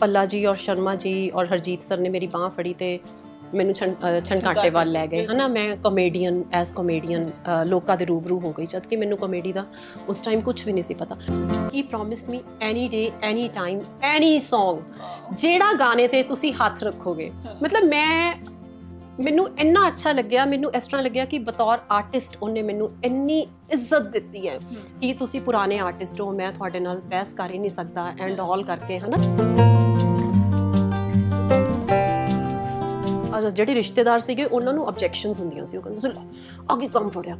ਪੱਲਾ ਜੀ ਔਰ ਸ਼ਰਮਾ ਜੀ ਔਰ ਹਰਜੀਤ ਸਰ ਨੇ ਮੇਰੀ ਬਾਹ ਫੜੀ ਤੇ ਮੈਨੂੰ ਛਣਕਾਟੇ ਵੱਲ ਲੈ ਗਏ ਹਨਾ ਮੈਂ ਕਮੇਡੀਅਨ ਐਸ ਕਮੇਡੀਅਨ ਲੋਕਾਂ ਦੇ ਰੂਬਰੂ ਹੋ ਗਈ ਜਦ ਕਿ ਮੈਨੂੰ ਕਮੇਡੀ ਦਾ ਉਸ ਟਾਈਮ ਕੁਝ ਵੀ ਨਹੀਂ ਸੀ ਪਤਾ he promised me any day any time any Song ਜਿਹੜਾ ਗਾਣੇ ਤੇ ਤੁਸੀਂ ਹੱਥ ਰੱਖੋਗੇ ਮਤਲਬ ਮੈਂ ਮੈਨੂੰ ਇੰਨਾ ਅੱਛਾ ਲੱਗਿਆ ਮੈਨੂੰ ਇਸ ਤਰ੍ਹਾਂ ਲੱਗਿਆ ਕਿ ਬਤੌਰ ਆਰਟਿਸਟ ਉਹਨੇ ਮੈਨੂੰ ਇੰਨੀ ਇੱਜ਼ਤ ਦਿੱਤੀ ਹੈ ਕਿ ਤੁਸੀਂ ਪੁਰਾਣੇ ਆਰਟਿਸਟ ਹੋ ਮੈਂ ਤੁਹਾਡੇ ਨਾਲ ਬਹਿਸ ਕਰ ਹੀ ਨਹੀਂ ਸਕਦਾ ਐਂਡ ਆਲ ਕਰਕੇ ਹਨਾ ਅਜਾ ਜਿਹੜੇ ਰਿਸ਼ਤੇਦਾਰ ਸੀਗੇ ਉਹਨਾਂ ਨੂੰ ਆਬਜੈਕਸ਼ਨਸ ਹੁੰਦੀਆਂ ਸੀ ਉਹ ਕਹਿੰਦੇ ਸੀ ਅੱਗੇ ਕੰਮ ਫੜਿਆ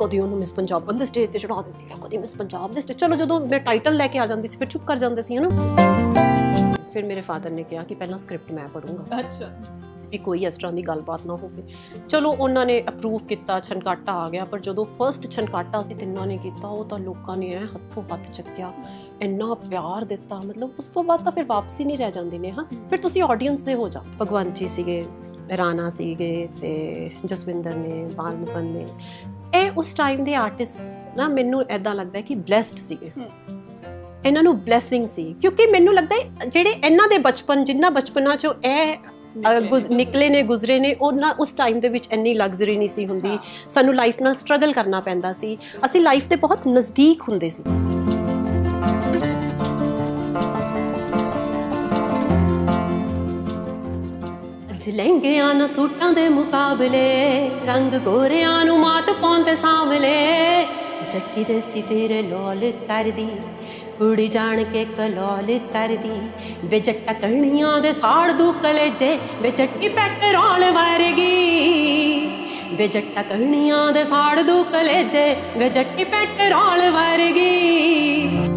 ਕਦੀ ਉਹਨੂੰ ਮਿਸ ਪੰਜਾਬ ਬੰਦ ਸਟੇਜ ਤੇ ਚੜਾ ਦਿੰਦੀ ਹੈ ਕਦੀ ਮਿਸ ਪੰਜਾਬ ਦੇ ਸਟੇਜ ਚਲੋ ਜਦੋਂ ਮੈਂ ਟਾਈਟਲ ਲੈ ਕੇ ਆ ਜਾਂਦੀ ਸੀ ਫਿਰ ਚੁੱਪ ਕਰ ਜਾਂਦੇ ਸੀ ਹਨਾ ਫਿਰ ਮੇਰੇ ਫਾਦਰ ਨੇ ਕਿਹਾ ਕਿ ਪਹਿਲਾਂ ਸਕ੍ਰਿਪਟ ਮੈਂ ਪੜੂੰਗਾ ਅੱਛਾ ਵੀ ਕੋਈ ਇਸ ਤਰ੍ਹਾਂ ਦੀ ਗੱਲਬਾਤ ਨਾ ਹੋਵੇ ਚਲੋ ਉਹਨਾਂ ਨੇ ਅਪਰੂਵ ਕੀਤਾ ਛਣਕਾਟਾ ਆ ਗਿਆ ਪਰ ਜਦੋਂ ਫਰਸਟ ਛਣਕਾਟਾ ਸੀ ਤਿੰਨਾਂ ਨੇ ਕੀਤਾ ਉਹ ਤਾਂ ਲੋਕਾਂ ਨੇ ਐ ਹੱਥੋਂ ਹੱਥ ਚੱਕਿਆ ਇੰਨਾ ਪਿਆਰ ਦਿੱਤਾ ਮਤਲਬ ਉਸ ਤੋਂ ਬਾਅਦ ਤਾਂ ਫਿਰ ਵਾਪਸੀ ਨਹੀਂ ਰਹਿ ਜਾਂਦੀ ਨੇ ਹਾਂ ਫਿਰ ਤੁਸੀਂ ਆਡੀਅנס ਦੇ ਹੋ ਜਾ ਭਗਵੰਤ ਜੀ ਸੀਗੇ ਰਾਣਾ ਸੀਗੇ ਤੇ ਜਸਵਿੰਦਰ ਨੇ ਮੁਕੰਦ ਨੇ ਇਹ ਉਸ ਟਾਈਮ ਦੇ ਆਰਟਿਸਟ ਨਾ ਮੈਨੂੰ ਐਦਾਂ ਲੱਗਦਾ ਕਿ ਬlesed ਸੀਗੇ ਇਹਨਾਂ ਨੂੰ ਬlesing ਸੀ ਕਿਉਂਕਿ ਮੈਨੂੰ ਲੱਗਦਾ ਜਿਹੜੇ ਇਹਨਾਂ ਦੇ ਬਚਪਨ ਜਿੰਨਾ ਬਚਪਨਾ ਚੋਂ ਇਹ ਨਿਕਲੇ ਨੇ ਗੁਜ਼ਰੇ ਨੇ ਉਹਨਾਂ ਉਸ ਟਾਈਮ ਦੇ ਵਿੱਚ ਇੰਨੀ ਲਗਜ਼ਰੀ ਨਹੀਂ ਸੀ ਹੁੰਦੀ ਸਾਨੂੰ ਲਾਈਫ ਨਾਲ ਸਟਰਗਲ ਕਰਨਾ ਪੈਂਦਾ ਸੀ ਅਸੀਂ ਲਾਈਫ ਤੇ ਬਹੁਤ ਨਜ਼ਦੀਕ ਹੁੰਦੇ ਸੀ ਜਲੰਗਿਆਂ ਨਾ ਸੂਟਾਂ ਦੇ ਮੁਕਾਬਲੇ ਰੰਗ ਗੋਰਿਆਂ ਨੂੰ ਮਾਤ ਪਾਉਂਦੇ ਸਾਹਮਣੇ ਜੱਟੀ ਦੇ ਸਿਫਰ ਲੋਲ ਕਰਦੀ ਉੜੀ ਜਾਣ ਕੇ ਕਲੋਲ ਕਰਦੀ ਵਿੱਚ ਟਕਣੀਆਂ ਦੇ ਸਾੜ ਦੂ ਕਲੇਜੇ ਵੇ ਚਟਕੀ ਪੈਟਰੋਲ ਵਰਗੀ ਵਿੱਚ ਟਕਣੀਆਂ ਦੇ ਸਾੜ ਦੂ ਕਲੇਜੇ ਵੇ ਜੱਟੀ ਪੈਟਰੋਲ ਵਰਗੀ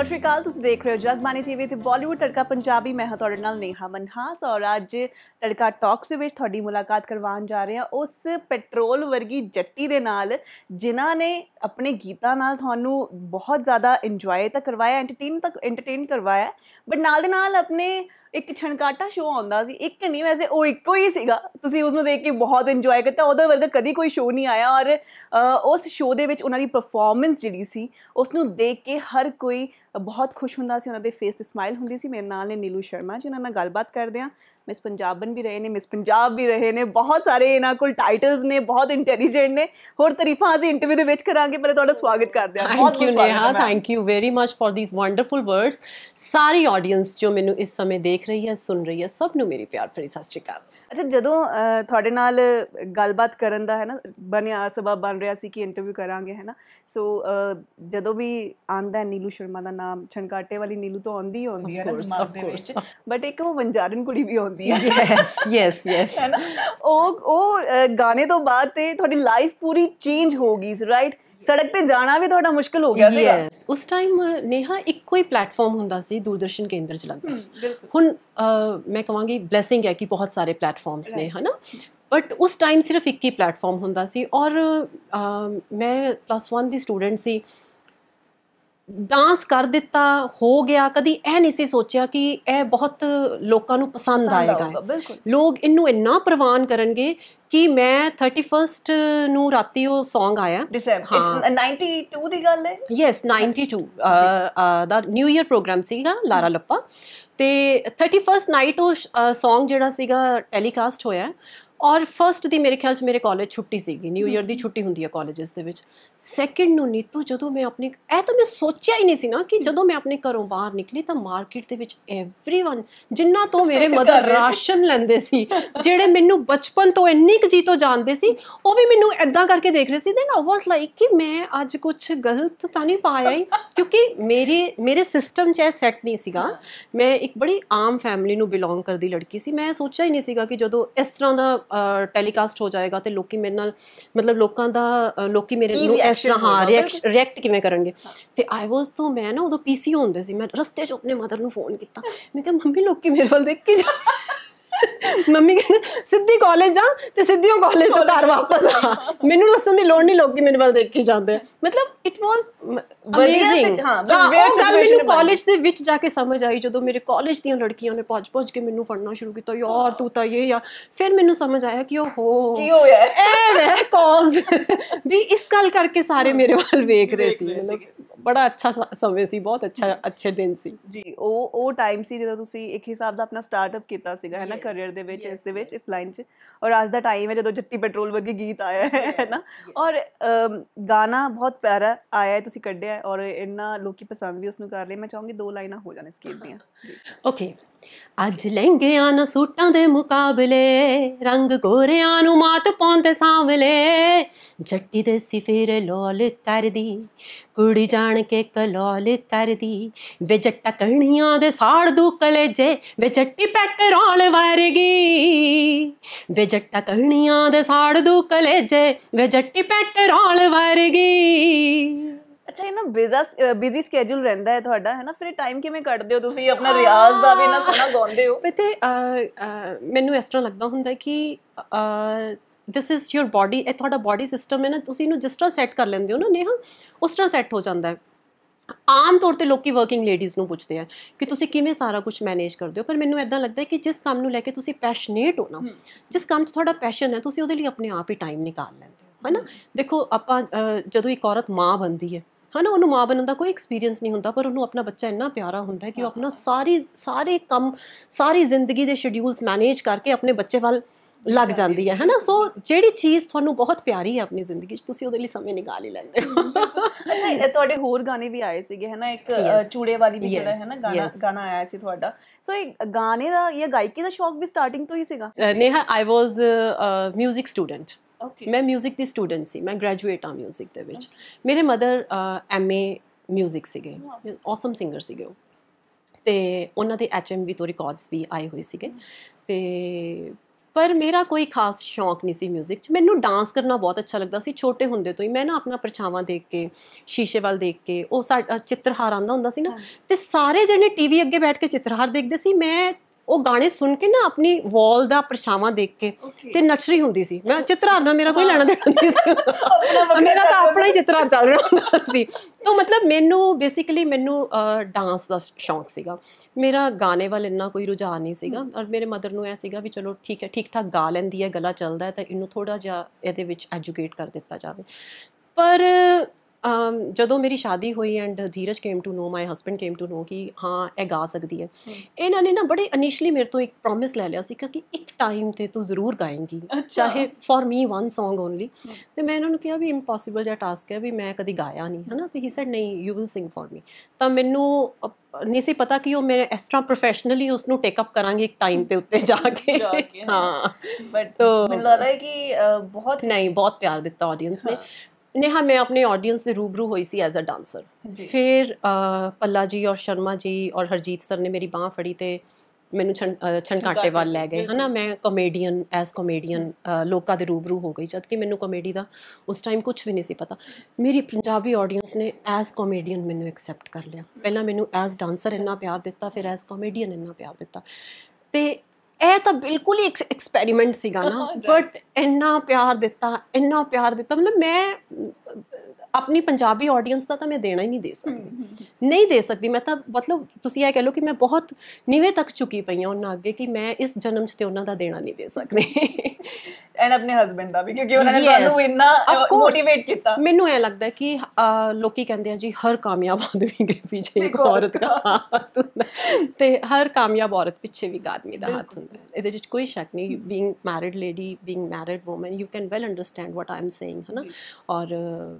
ਸਤਿ ਸ਼੍ਰੀ ਅਕਾਲ ਤੁਸੀਂ ਦੇਖ ਰਹੇ ਹੋ ਜਗਬਾਨੀ ਟੀਵੀ ਤੇ ਬਾਲੀਵੁੱਡ ਤੜਕਾ ਪੰਜਾਬੀ ਮੈਂ ਹਾਂ ਤੁਹਾਡੇ ਨਾਲ ਨੇਹਾ ਮਨਹਾਸ ਔਰ ਅੱਜ ਤੜਕਾ ਟਾਕਸ ਦੇ ਵਿੱਚ ਤੁਹਾਡੀ ਮੁਲਾਕਾਤ ਕਰਵਾਉਣ ਜਾ ਰਹੇ ਹਾਂ ਉਸ ਪੈਟਰੋਲ ਵਰਗੀ ਜੱਟੀ ਦੇ ਨਾਲ ਜਿਨ੍ਹਾਂ ਨੇ ਆਪਣੇ ਗੀਤਾਂ ਨਾਲ ਤੁਹਾਨੂੰ ਬਹੁਤ ਜ਼ਿਆਦਾ ਇੰਜੋਏ ਤਾਂ ਕਰਵਾਇਆ ਐਂਟਰਟੇਨ ਤੱਕ ਐਂਟਰਟੇਨ ਕਰਵਾਇਆ ਬਟ ਨਾਲ ਦੇ ਨਾਲ ਆਪਣੇ ਇੱਕ ਛਣਕਾਟਾ ਸ਼ੋਅ ਆਉਂਦਾ ਸੀ ਇੱਕ ਨਹੀਂ ਵੈਸੇ ਉਹ ਇੱਕੋ ਹੀ ਸੀਗਾ ਤੁਸੀਂ ਉਸ ਨੂੰ ਦੇਖ ਕੇ ਬਹੁਤ ਇੰਜੋਏ ਕੀਤਾ ਉਹਦੇ ਵਰਗਾ ਕਦੀ ਕੋਈ ਸ਼ੋਅ ਨਹੀਂ ਆਇਆ ਔਰ ਉਸ ਸ਼ੋਅ ਦੇ ਵਿੱਚ ਉਹਨਾਂ ਦੀ ਪਰਫਾਰਮੈਂਸ ਜਿਹੜੀ ਸੀ ਉਸ ਨੂੰ ਦੇਖ ਕੇ ਹਰ ਕੋਈ ਬਹੁਤ ਖੁਸ਼ ਹੁੰਦਾ ਸੀ ਉਹਨਾਂ ਦੇ ਫੇਸ ਤੇ ਸਮਾਈਲ ਹੁੰਦੀ ਸੀ ਮੇਰੇ ਨਾਲ ਨੇ ਨੀਲੂ ਸ਼ਰਮਾ ਜੀ ਉਹਨਾਂ ਨਾਲ ਗੱਲਬਾਤ ਕਰਦੇ ਆ ਮਿਸ ਪੰਜਾਬਨ ਵੀ ਰਹੇ ਨੇ ਮਿਸ ਪੰਜਾਬ ਵੀ ਰਹੇ ਨੇ ਬਹੁਤ ਸਾਰੇ ਇਹਨਾਂ ਕੋਲ ਟਾਈਟਲਸ ਨੇ ਬਹੁਤ ਇੰਟੈਲੀਜੈਂਟ ਨੇ ਹੋਰ ਤਰੀਫਾਂ ਅਸੀਂ ਇੰਟਰਵਿਊ ਦੇ ਵਿੱਚ ਕਰਾਂਗੇ ਪਹਿਲੇ ਤੁਹਾਡਾ ਸਵਾਗਤ ਕਰਦੇ ਆ ਬਹੁਤ ਬਹੁਤ Neha thank you very much for this wonderful words ਸਾਰੀ ਆਡੀਅנס ਜੋ ਮੈਨੂੰ ਇਸ ਸਮੇਂ ਦੇਖ ਰਹੀ ਹੈ ਸੁਣ ਰਹੀ ਹੈ ਸਭ ਨੂੰ ਮੇਰੀ ਪਿਆਰ ਭਰੀ ਸਤਿ ਸ਼੍ਰੀ ਅਕਾਲ ਅੱਛਾ ਜਦੋਂ ਤੁਹਾਡੇ ਨਾਲ ਗੱਲਬਾਤ ਕਰਨ ਦਾ ਹੈ ਨਾ ਬਣਿਆ ਸਬਬ ਬਣ ਰਿਹਾ ਸੀ ਕਿ ਇੰਟਰਵਿਊ ਕਰਾਂਗੇ ਹੈ ਨਾ ਸੋ ਜਦੋਂ ਵੀ ਆਂਦਾ ਨੀਲੂ ਸ਼ਰਮਾ ਦਾ ਨਾਮ ਛਣਕਾਟੇ ਵਾਲੀ ਨੀਲੂ ਤਾਂ ਆਉਂਦੀ ਆਉਂਦੀ ਹੈ ਨਾ ਦਿਮਾਗ ਵਿੱਚ ਬਟ ਇੱਕ ਉਹ ਵੰਜਾਰਨ ਕੁੜੀ ਵੀ ਆਉਂਦੀ ਹੈ ਯੈਸ ਯੈਸ ਯੈਸ ਉਹ ਉਹ ਗਾਣੇ ਤੋਂ ਬਾਅਦ ਤੇ ਤੁਹਾਡੀ ਲਾਈਫ ਪੂਰੀ ਚੇਂਜ ਹੋ ਗਈ ਰਾਈਟ ਸੜਕ ਤੇ ਜਾਣਾ ਵੀ ਤੁਹਾਡਾ ਮੁਸ਼ਕਲ ਹੋ ਗਿਆ ਸੀਗਾ ਯੈਸ ਉਸ ਟਾਈਮ ਨੇਹਾ ਇੱਕੋ ਹੀ ਪਲੇਟਫਾਰਮ ਹੁੰਦਾ ਸੀ ਦੂਰਦਰਸ਼ਨ ਕੇਂਦਰ ਚਲੰਦਾ ਹੁਣ ਮੈਂ ਕਹਾਂਗੀ ਬਲੇਸਿੰਗ ਹੈ ਕਿ ਬਹੁਤ ਸਾਰੇ ਪਲੇਟਫਾਰਮਸ ਨੇ ਹਨਾ ਬਟ ਉਸ ਟਾਈਮ ਸਿਰਫ ਇੱਕ ਹੀ ਪਲੇਟਫਾਰਮ ਹੁੰਦਾ ਸੀ ਔਰ ਮੈਂ ਪਲੱਸ 1 ਦੀ ਸਟੂਡੈਂਟ ਸੀ ਡਾਂਸ ਕਰ ਦਿੱਤਾ ਹੋ ਗਿਆ ਕਦੀ ਇਹ ਨਹੀਂ ਸੀ ਸੋਚਿਆ ਕਿ ਇਹ ਬਹੁਤ ਲੋਕਾਂ ਨੂੰ ਪਸੰਦ ਆਏਗਾ ਲੋਕ ਇਹਨੂੰ ਇੰਨਾ ਪ੍ਰਵਾਨ ਕਰਨਗੇ ਕਿ ਮੈਂ 31st ਨੂੰ ਰਾਤੀ ਉਹ Song ਆਇਆ ਡਿਸੈਂਬਰ 92 ਦੀ ਗੱਲ ਹੈ ਯੈਸ 92 ਦਾ ਨਿਊ ਇਅਰ ਪ੍ਰੋਗਰਾਮ ਸੀਗਾ ਲਾਰਾ ਲੱਪਾ ਤੇ 31st ਨਾਈਟ ਉਹ Song ਜਿਹੜਾ ਸੀਗਾ ਟੈਲੀਕਾਸਟ ਹੋਇਆ ਔਰ ਫਰਸਟ ਦੀ ਮੇਰੇ ਖਿਆਲ 'ਚ ਮੇਰੇ ਕਾਲਜ ਛੁੱਟੀ ਸੀਗੀ ਨਿਊ ਇਅਰ ਦੀ ਛੁੱਟੀ ਹੁੰਦੀ ਹੈ ਕਾਲਜਸ ਦੇ ਵਿੱਚ ਸੈਕਿੰਡ ਨੂੰ ਨੀਤੂ ਜਦੋਂ ਮੈਂ ਆਪਣੇ ਇਹ ਤਾਂ ਮੈਂ ਸੋਚਿਆ ਹੀ ਨਹੀਂ ਸੀ ਨਾ ਕਿ ਜਦੋਂ ਮੈਂ ਆਪਣੇ ਘਰੋਂ ਬਾਹਰ ਨਿਕਲੀ ਤਾਂ ਮਾਰਕੀਟ ਦੇ ਵਿੱਚ एवरीवन ਜਿੰਨਾ ਤੋਂ ਮੇਰੇ ਮਦਰ ਰਾਸ਼ਨ ਲੈਂਦੇ ਸੀ ਜਿਹੜੇ ਮੈਨੂੰ ਬਚਪਨ ਤੋਂ ਇੰਨੀ ਕੁ ਜੀ ਤੋਂ ਜਾਣਦੇ ਸੀ ਉਹ ਵੀ ਮੈਨੂੰ ਐਦਾਂ ਕਰਕੇ ਦੇਖ ਰਹੇ ਸੀ ਦੈਨ ਆਈ ਵਾਸ ਲਾਈਕ ਕਿ ਮੈਂ ਅੱਜ ਕੁਝ ਗਲਤ ਤਾਂ ਨਹੀਂ ਪਾਇਆ ਹੀ ਕਿਉਂਕਿ ਮੇਰੇ ਮੇਰੇ ਸਿਸਟਮ 'ਚ ਐ ਸੈਟ ਨਹੀਂ ਸੀਗਾ ਮੈਂ ਇੱਕ ਬੜੀ ਆਮ ਫੈਮਿਲੀ ਨੂੰ ਬਿਲੋਂਗ ਕਰਦੀ ਲੜਕੀ ਸੀ ਮੈਂ ਸੋਚਿਆ ਹੀ ਨਹੀਂ ਸੀਗਾ ਕਿ ਜਦੋਂ ਇਸ ਤਰ੍ਹਾਂ ਦਾ ਟੈਲੀਕਾਸਟ ਹੋ ਜਾਏਗਾ ਤੇ ਲੋਕੀ ਮੇਰੇ ਨਾਲ ਮਤਲਬ ਲੋਕਾਂ ਦਾ ਲੋਕੀ ਮੇਰੇ ਨੂੰ ਇਸ ਤਰ੍ਹਾਂ ਹਾਂ ਰਿਐਕਟ ਕਿਵੇਂ ਕਰਨਗੇ ਤੇ ਆਈ ਵਾਸ ਤੋਂ ਮੈਂ ਨਾ ਉਦੋਂ ਪੀਸੀ ਹੁੰਦੇ ਸੀ ਮੈਂ ਰਸਤੇ 'ਚ ਆਪਣੇ ਮਦਰ ਨੂੰ ਫੋਨ ਕੀਤਾ ਮੈਂ ਕਿਹਾ ਮੰਮੀ ਲੋਕੀ ਮੇਰੇ ਵੱਲ ਦੇਖ ਕੇ ਜਾ ਮੰਮੀ ਕਹਿੰਦੇ ਸਿੱਧੀ ਕਾਲਜ ਜਾ ਤੇ ਉਹ ਕਾਲਜ ਤੋਂ ਘਰ ਵਾਪਸ ਆ ਮੈਨੂੰ ਦੱਸਣ ਦੀ ਲੋੜ ਨਹੀਂ ਲੋਕੀ ਮੇਰੇ ਵੱਲ ਕੇ ਜਾਂਦੇ ਮਤਲਬ ਇਟ ਵਾਸ ਅਮੇਜ਼ਿੰਗ ਹਾਂ ਉਹ ਗੱਲ ਮੈਨੂੰ ਕਾਲਜ ਦੇ ਵਿੱਚ ਜਾ ਕੇ ਸਮਝ ਆਈ ਜਦੋਂ ਮੇਰੇ ਕਾਲਜ ਦੀਆਂ ਲੜਕੀਆਂ ਨੇ ਪਹੁੰਚ ਪਹੁੰਚ ਕੇ ਮੈਨੂੰ ਫੜਨਾ ਸ਼ੁਰੂ ਕੀਤਾ ਯਾਰ ਤੂੰ ਤਾਂ ਇਹ ਯਾਰ ਫਿਰ ਮੈਨੂੰ ਸਮਝ ਆਇਆ ਕਿ ਉਹ ਹੋ ਕੀ ਹੋਇਆ ਇਹ ਵੇ ਕਾਜ਼ ਵੀ ਇਸ ਗੱਲ ਕਰਕੇ ਸਾਰੇ ਮੇਰੇ ਵੱਲ ਵੇਖ ਰਹੇ ਸੀ ਮਤਲਬ ਬੜਾ ਅੱਛਾ ਸਮੇਂ ਸੀ ਬਹੁਤ ਅੱਛਾ ਅੱਛੇ ਦਿਨ ਸੀ ਜੀ ਉਹ ਉਹ ਟਾਈਮ ਸੀ ਜਦੋਂ ਤੁਸੀਂ ਇੱਕ ਹਿਸਾਬ ਦਾ ਆਪਣਾ ਸਟਾਰਟਅਪ ਕੀਤਾ ਸੀਗਾ ਹੈਨਾ ਕੈਰੀਅਰ ਦੇ ਵਿੱਚ ਇਸ ਦੇ ਵਿੱਚ ਇਸ ਲਾਈਨ 'ਚ ਔਰ ਅੱਜ ਦਾ ਟਾਈਮ ਹੈ ਜਦੋਂ ਜੱਤੀ ਪੈਟਰੋਲ ਵਰਗੇ ਗੀਤ ਆਇਆ ਹੈ ਨਾ ਔਰ ਗਾਣਾ ਬਹੁਤ ਪਿਆਰਾ ਆਇਆ ਹੈ ਤੁਸੀਂ ਕੱਢਿਆ ਔਰ ਇੰਨਾ ਲੋਕੀ ਪਸੰਦ ਵੀ ਉਸ ਨੂੰ ਕਰ ਰਹੇ ਮੈਂ ਚਾਹੂੰਗੀ ਦੋ ਲਾਈਨਾਂ ਹੋ ਜਾਣ ਇਸ ਗੀਤ ਦੀਆਂ ਓਕੇ ਅੱਜ ਲਹਿੰਗਿਆਂ ਨਾ ਸੂਟਾਂ ਦੇ ਮੁਕਾਬਲੇ ਰੰਗ ਗੋਰਿਆਂ ਨੂੰ ਮਾਤ ਪਾਉਂਦੇ ਸਾਵਲੇ ਜੱਟੀ ਦੇ ਸਿਫੇਰ ਲੋਲ ਕਰਦੀ ਕੁੜੀ ਜਾਣ ਕੇ ਕਲੋਲ ਕਰਦੀ ਵੇ ਜੱਟਾ ਕਣੀਆਂ ਦੇ ਸਾੜ ਦੂ ਕਲੇਜੇ ਵੇ ਜੱਟੀ ਪੈਟਰੋਲ ਵਰਗੀ ਵੇ ਜੱਟਾ ਕਣੀਆਂ ਦੇ ਸਾੜ ਦੂ ਕਲੇਜੇ ਵੇ ਜੱਟੀ ਪੈਟਰੋਲ ਵਰਗੀ ਅੱਛਾ ਇਹ ਨਾ ਬਿਜ਼ਨਸ ਬਿਜ਼ੀ ਸਕੇਜੂਲ ਰਹਿੰਦਾ ਹੈ ਤੁਹਾਡਾ ਹੈ ਨਾ ਫਿਰ ਟਾਈਮ ਕਿਵੇਂ ਕੱਢਦੇ ਹੋ ਤੁਸੀਂ ਆਪਣਾ ਰਿਆਜ਼ ਦਾ ਵੀ ਨਾ ਸੋਨਾ ਗਾਉਂਦੇ ਹੋ ਤੇ ਮੈਨੂੰ ਇਸ ਤਰ੍ਹਾਂ ਲੱਗਦਾ ਹੁੰਦਾ ਕਿ ਥਿਸ ਇਜ਼ ਯੂਰ ਬਾਡੀ ਇਹ ਤੁਹਾਡਾ ਬਾਡੀ ਸਿਸਟਮ ਹੈ ਨਾ ਤੁਸੀਂ ਇਹਨੂੰ ਜਿਸ ਤਰ੍ਹਾਂ ਸੈੱਟ ਕਰ ਲੈਂਦੇ ਹੋ ਨਾ ਨੇਹਾ ਉਸ ਤਰ੍ਹਾਂ ਸੈੱਟ ਹੋ ਜਾਂਦਾ ਹੈ ਆਮ ਤੌਰ ਤੇ ਲੋਕੀ ਵਰਕਿੰਗ ਲੇਡੀਜ਼ ਨੂੰ ਪੁੱਛਦੇ ਆ ਕਿ ਤੁਸੀਂ ਕਿਵੇਂ ਸਾਰਾ ਕੁਝ ਮੈਨੇਜ ਕਰਦੇ ਹੋ ਪਰ ਮੈਨੂੰ ਐਦਾਂ ਲੱਗਦਾ ਹੈ ਕਿ ਜਿਸ ਕੰਮ ਨੂੰ ਲੈ ਕੇ ਤੁਸੀਂ ਪੈਸ਼ਨੇਟ ਹੋ ਨਾ ਜਿਸ ਕੰਮ 'ਚ ਤੁਹਾਡਾ ਪੈਸ਼ਨ ਹੈ ਤੁਸੀਂ ਉਹਦੇ ਲਈ ਆਪਣੇ ਆਪ ਹੀ ਟਾਈਮ ਨਿਕਾਲ ਲੈਂਦੇ ਹੋ ਹਨਾ ਦੇਖੋ ਆਪਾਂ ਜਦੋਂ ਇੱਕ ਔਰਤ ਮਾਂ ਬਣਦੀ ਹੈ ਹਨਾ ਉਹਨੂੰ ਮਾਂ ਬਣਨ ਦਾ ਕੋਈ ਐਕਸਪੀਰੀਅੰਸ ਨਹੀਂ ਹੁੰਦਾ ਪਰ ਉਹਨੂੰ ਆਪਣਾ ਬੱਚਾ ਇੰਨਾ ਪਿਆਰਾ ਹੁੰਦਾ ਹੈ ਕਿ ਉਹ ਆਪਣਾ ਸਾਰੀ ਸਾਰੇ ਕੰਮ ਸਾਰੀ ਜ਼ਿੰਦਗੀ ਦੇ ਸ਼ਡਿਊਲਸ ਮੈਨੇਜ ਕਰਕੇ ਆਪਣੇ ਬੱਚੇ ਵੱਲ ਲੱਗ ਜਾਂਦੀ ਹੈ ਹੈਨਾ ਸੋ ਜਿਹੜੀ ਚੀਜ਼ ਤੁਹਾਨੂੰ ਬਹੁਤ ਪਿਆਰੀ ਹੈ ਆਪਣੀ ਜ਼ਿੰਦਗੀ 'ਚ ਤੁਸੀਂ ਉਹਦੇ ਲਈ ਸਮੇਂ ਨਿਕਾਲ ਹੀ ਲੈਂਦੇ ਹੋ ਅੱਛਾ ਤੁਹਾਡੇ ਹੋਰ ਗਾਣੇ ਵੀ ਆਏ ਸੀਗੇ ਹੈਨਾ ਇੱਕ ਚੂੜੇ ਵਾਲੀ ਵੀ ਜਿਹੜਾ ਹੈਨਾ ਗਾਣਾ ਗਾਣਾ ਆਇਆ ਸੀ ਤੁਹਾਡਾ ਸੋ ਇਹ ਗਾਣੇ ਦਾ ਜਾਂ ਗਾਇਕੀ ਦਾ ਸ਼ੌਕ ਵੀ ਸਟਾਰਟਿੰਗ ਤੋਂ ਹੀ ਸੀਗਾ ਨੇਹਾ ਆਈ ਵਾਸ ਅ 뮤직 ਸਟੂਡੈਂਟ ਮੈਂ 뮤직 ਦੀ ਸਟੂਡੈਂਟ ਸੀ ਮੈਂ ਗ੍ਰੈਜੂਏਟ ਆ 뮤직 ਦੇ ਵਿੱਚ ਮੇਰੇ ਮਦਰ ਐਮਏ 뮤직 ਸੀਗੇ ਆਸਮ ਸਿੰਗਰ ਸੀਗੇ ਉਹ ਤੇ ਉਹਨਾਂ ਦੇ ਐਚਐਮਵੀ ਤੋਂ ਰਿਕਾਰਡਸ ਵੀ ਆਏ ਹੋਏ ਸੀਗੇ mm. ਤੇ ਪਰ ਮੇਰਾ ਕੋਈ ਖਾਸ ਸ਼ੌਂਕ ਨਹੀਂ ਸੀ 뮤직 'ਚ ਮੈਨੂੰ ਡਾਂਸ ਕਰਨਾ ਬਹੁਤ ਅੱਛਾ ਲੱਗਦਾ ਸੀ ਛੋਟੇ ਹੁੰਦੇ ਤੋਂ ਹੀ ਮੈਂ ਨਾ ਆਪਣਾ ਪਰਛਾਵਾਂ ਦੇਖ ਕੇ ਸ਼ੀਸ਼ੇ ਵੱਲ ਦੇਖ ਕੇ ਉਹ ਚਿੱਤਰਹਾਰ ਆਂਦਾ ਹੁੰਦਾ ਸੀ ਨਾ ਤੇ ਸਾਰੇ ਜਿਹੜੇ ਟੀਵੀ ਅੱਗੇ ਬੈਠ ਕੇ ਚਿੱਤਰਹਾਰ ਦੇਖਦੇ ਸੀ ਮੈਂ ਉਹ ਗਾਣੇ ਸੁਣ ਕੇ ਨਾ ਆਪਣੀ ਵਾਲ ਦਾ ਪਰਛਾਵਾਂ ਦੇਖ ਕੇ ਤੇ ਨਚਰੀ ਹੁੰਦੀ ਸੀ ਮੈਂ ਚਿਤਰਾਰ ਨਾਲ ਮੇਰਾ ਕੋਈ ਲੈਣਾ ਦੇਣਾ ਨਹੀਂ ਸੀ ਮੇਰਾ ਤਾਂ ਆਪਣਾ ਹੀ ਚਿਤਰਾਰ ਚੱਲ ਰਿਹਾ ਹੁੰਦਾ ਸੀ ਤਾਂ ਮਤਲਬ ਮੈਨੂੰ ਬੇਸਿਕਲੀ ਮੈਨੂੰ ਡਾਂਸ ਦਾ ਸ਼ੌਂਕ ਸੀਗਾ ਮੇਰਾ ਗਾਣੇ ਵੱਲ ਇੰਨਾ ਕੋਈ ਰੁਝਾਨ ਨਹੀਂ ਸੀਗਾ ਔਰ ਮੇਰੇ ਮਦਰ ਨੂੰ ਐ ਸੀਗਾ ਵੀ ਚਲੋ ਠੀਕ ਹੈ ਠੀਕ ਠਾਕ ਗਾ ਲੈਂਦੀ ਹੈ ਗਲਾ ਚੱਲਦਾ ਹੈ ਤਾਂ ਇਹਨੂੰ ਥੋੜਾ ਜਿਹਾ ਇਹਦੇ ਵਿੱਚ ਐਜੂਕੇਟ ਕਰ ਦਿੱਤਾ ਜਾਵੇ ਪਰ ਜਦੋਂ ਮੇਰੀ ਸ਼ਾਦੀ ਹੋਈ and Dheeraj came to know my husband came to know ਕਿ ਹਾਂ ਇਹ ਗਾ ਸਕਦੀ ਹੈ ਇਹਨਾਂ ਨੇ ਨਾ ਬੜੇ ਇਨੀਸ਼ੀਅਲੀ ਮੇਰੇ ਤੋਂ ਇੱਕ ਪ੍ਰੋਮਿਸ ਲੈ ਲਿਆ ਸੀ ਕਿ ਇੱਕ ਟਾਈਮ ਤੇ ਤੂੰ ਜ਼ਰੂਰ ਗਾਏਂਗੀ ਚਾਹੇ for me one Song only ਤੇ ਮੈਂ ਇਹਨਾਂ ਨੂੰ ਕਿਹਾ ਵੀ ਇੰਪੋਸੀਬਲ ਜਿਹਾ ਟਾਸਕ ਹੈ ਵੀ ਮੈਂ ਕਦੀ ਗਾਇਆ ਨਹੀਂ ਹਨਾ ਤੇ ਹੀ ਸੈਡ ਨਹੀਂ you will sing for me ਤਾਂ ਮੈਨੂੰ ਨਹੀਂ ਸੀ ਪਤਾ ਕਿ ਉਹ ਮੈਂ ਇਸ ਤਰ੍ਹਾਂ ਪ੍ਰੋਫੈਸ਼ਨਲੀ ਉਸ ਨੂੰ ਟੇਕ ਅਪ ਕਰਾਂਗੀ ਇੱਕ ਟਾਈਮ ਤੇ ਉੱਤੇ ਜਾ ਕੇ ਹਾਂ ਬਟ ਮੈਨੂੰ ਲੱਗਦਾ ਹੈ ਕਿ ਬਹੁਤ ਨਹੀਂ ਬਹੁਤ ਪਿਆਰ ਦਿੱਤਾ ਆਡੀਅנס ਨੇ ਨੇਹਾ ਮੈਂ ਆਪਣੇ ਆਡੀਅנס ਦੇ ਰੂਬਰੂ ਹੋਈ ਸੀ ਐਜ਼ ਅ ਡਾਂਸਰ ਫਿਰ ਪੱਲਾ ਜੀ ਔਰ ਸ਼ਰਮਾ ਜੀ ਔਰ ਹਰਜੀਤ ਸਰ ਨੇ ਮੇਰੀ ਬਾਹ ਫੜੀ ਤੇ ਮੈਨੂੰ ਛਣਕਾਟੇ ਵੱਲ ਲੈ ਗਏ ਹਨਾ ਮੈਂ ਕਮੇਡੀਅਨ ਐਸ ਕਮੇਡੀਅਨ ਲੋਕਾਂ ਦੇ ਰੂਬਰੂ ਹੋ ਗਈ ਜਦ ਕਿ ਮੈਨੂੰ ਕਮੇਡੀ ਦਾ ਉਸ ਟਾਈਮ ਕੁਝ ਵੀ ਨਹੀਂ ਸੀ ਪਤਾ ਮੇਰੀ ਪੰਜਾਬੀ ਆਡੀਅנס ਨੇ ਐਸ ਕਮੇਡੀਅਨ ਮੈਨੂੰ ਐਕਸੈਪਟ ਕਰ ਲਿਆ ਪਹਿਲਾਂ ਮੈਨੂੰ ਐਸ ਡਾਂਸਰ ਇੰਨਾ ਪਿਆਰ ਦਿੱਤਾ ਫਿਰ ਐਸ ਕਮੇਡੀਅਨ ਇੰਨਾ ਪਿਆਰ ਦਿੱਤਾ ਤੇ ਇਹ ਤਾਂ ਬਿਲਕੁਲ ਹੀ ਐਕਸਪੈਰੀਮੈਂਟ ਸੀਗਾ ਨਾ ਬਟ ਇੰਨਾ ਪਿਆਰ ਦਿੱਤਾ ਇੰਨਾ ਪਿਆਰ ਦਿੱਤਾ ਮਤਲਬ ਮੈਂ ਆਪਣੀ ਪੰਜਾਬੀ ਆਡੀਅנס ਦਾ ਤਾਂ ਮੈਂ ਦੇਣਾ ਹੀ ਨਹੀਂ ਦੇ ਸਕਦੀ ਨਹੀਂ ਦੇ ਸਕਦੀ ਮੈਂ ਤਾਂ ਮਤਲਬ ਤੁਸੀਂ ਇਹ ਕਹਿ ਲਓ ਕਿ ਮੈਂ ਬਹੁਤ ਨੀਵੇਂ ਤੱਕ ਚੁੱਕੀ ਪਈ ਹਾਂ ਉਹਨਾਂ ਅੱਗੇ ਕਿ ਮੈਂ ਇਸ ਜਨਮ 'ਚ ਤੇ ਉਹਨਾਂ ਦਾ ਦੇਣਾ ਨਹੀਂ ਦੇ ਸਕਦੀ ਐਂਡ ਆਪਣੇ ਹਸਬੰਡ ਦਾ ਵੀ ਕਿਉਂਕਿ ਉਹਨਾਂ ਨੇ ਤੁਹਾਨੂੰ ਇੰਨਾ ਮੋਟੀਵੇਟ ਕੀਤਾ ਮੈਨੂੰ ਐ ਲੱਗਦਾ ਕਿ ਲੋਕੀ ਕਹਿੰਦੇ ਆ ਜੀ ਹਰ ਕਾਮਯਾਬ ਆਦਮੀ ਦੇ ਪਿੱਛੇ ਇੱਕ ਔਰਤ ਦਾ ਹੱਥ ਹੁੰਦਾ ਤੇ ਹਰ ਕਾਮਯਾਬ ਔਰਤ ਪਿੱਛੇ ਵੀ ਇੱਕ ਆਦਮੀ ਦਾ ਹੱਥ ਹੁੰਦਾ ਇਹਦੇ ਵਿੱਚ ਕੋਈ ਸ਼ੱਕ ਨਹੀਂ being married lady being married woman you can well understand what am saying ਹਨਾ ਔਰ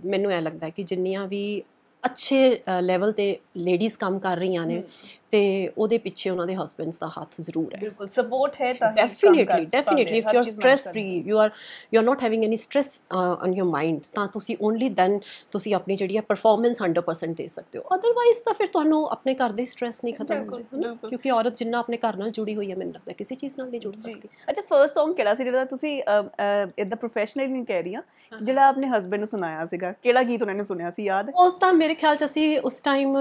ਮੈਨੂੰ ਐ ਲੱਗਦਾ ਕਿ ਜਿੰਨੀਆਂ ਵੀ ਅੱਛੇ ਲੈਵਲ ਤੇ ਲੇਡੀਜ਼ ਕੰਮ ਕਰ ਰਹੀਆਂ ਨੇ ਤੇ ਉਹਦੇ ਪਿੱਛੇ ਉਹਨਾਂ ਦੇ ਹਸਬੰਡਸ ਦਾ ਹੱਥ ਜ਼ਰੂਰ ਹੈ ਬਿਲਕੁਲ ਸਪੋਰਟ ਹੈ ਤਾਂ definitely definitely if you are stress free you are you are not having any stress on your mind ਤਾਂ ਤੁਸੀਂ ਓਨਲੀ ਦੈਨ ਤੁਸੀਂ ਆਪਣੀ ਜਿਹੜੀ ਹੈ ਪਰਫਾਰਮੈਂਸ 100% ਦੇ ਸਕਦੇ ਹੋ ਅਦਰਵਾਈਜ਼ ਤਾਂ ਫਿਰ ਤੁਹਾਨੂੰ ਆਪਣੇ ਘਰ ਦੇ ਸਟ੍ਰੈਸ ਨਹੀਂ ਖਤਮ ਹੁੰਦੇ ਕਿਉਂਕਿ ਔਰਤ ਜਿੰਨਾ ਆਪਣੇ ਘਰ ਨਾਲ ਜੁੜੀ ਹੋਈ ਹੈ ਮੈਨੂੰ ਲੱਗਦਾ ਕਿਸੇ ਚੀਜ਼ ਨਾਲ ਨਹੀਂ ਜੁੜ ਸਕਦੀ ਅੱਛਾ ਫਰਸਟ Song ਕਿਹੜਾ ਸੀ ਜਿਹੜਾ ਤੁਸੀਂ ਇਦਾਂ ਪ੍ਰੋਫੈਸ਼ਨਲ ਨਹੀਂ ਕਹਿ ਰਹੀ ਆ ਜਿਹੜਾ ਆਪਣੇ ਹਸਬੰਡ ਨੂੰ ਸੁਣਾਇਆ ਸੀਗਾ ਕਿਹੜਾ ਗੀਤ ਉਹਨਾਂ ਨੇ ਸੁਣਿਆ ਸੀ ਯਾਦ ਉਹ ਤਾਂ ਮੇਰੇ ਖਿਆਲ ਚ ਅਸੀਂ ਉਸ ਟਾਈਮ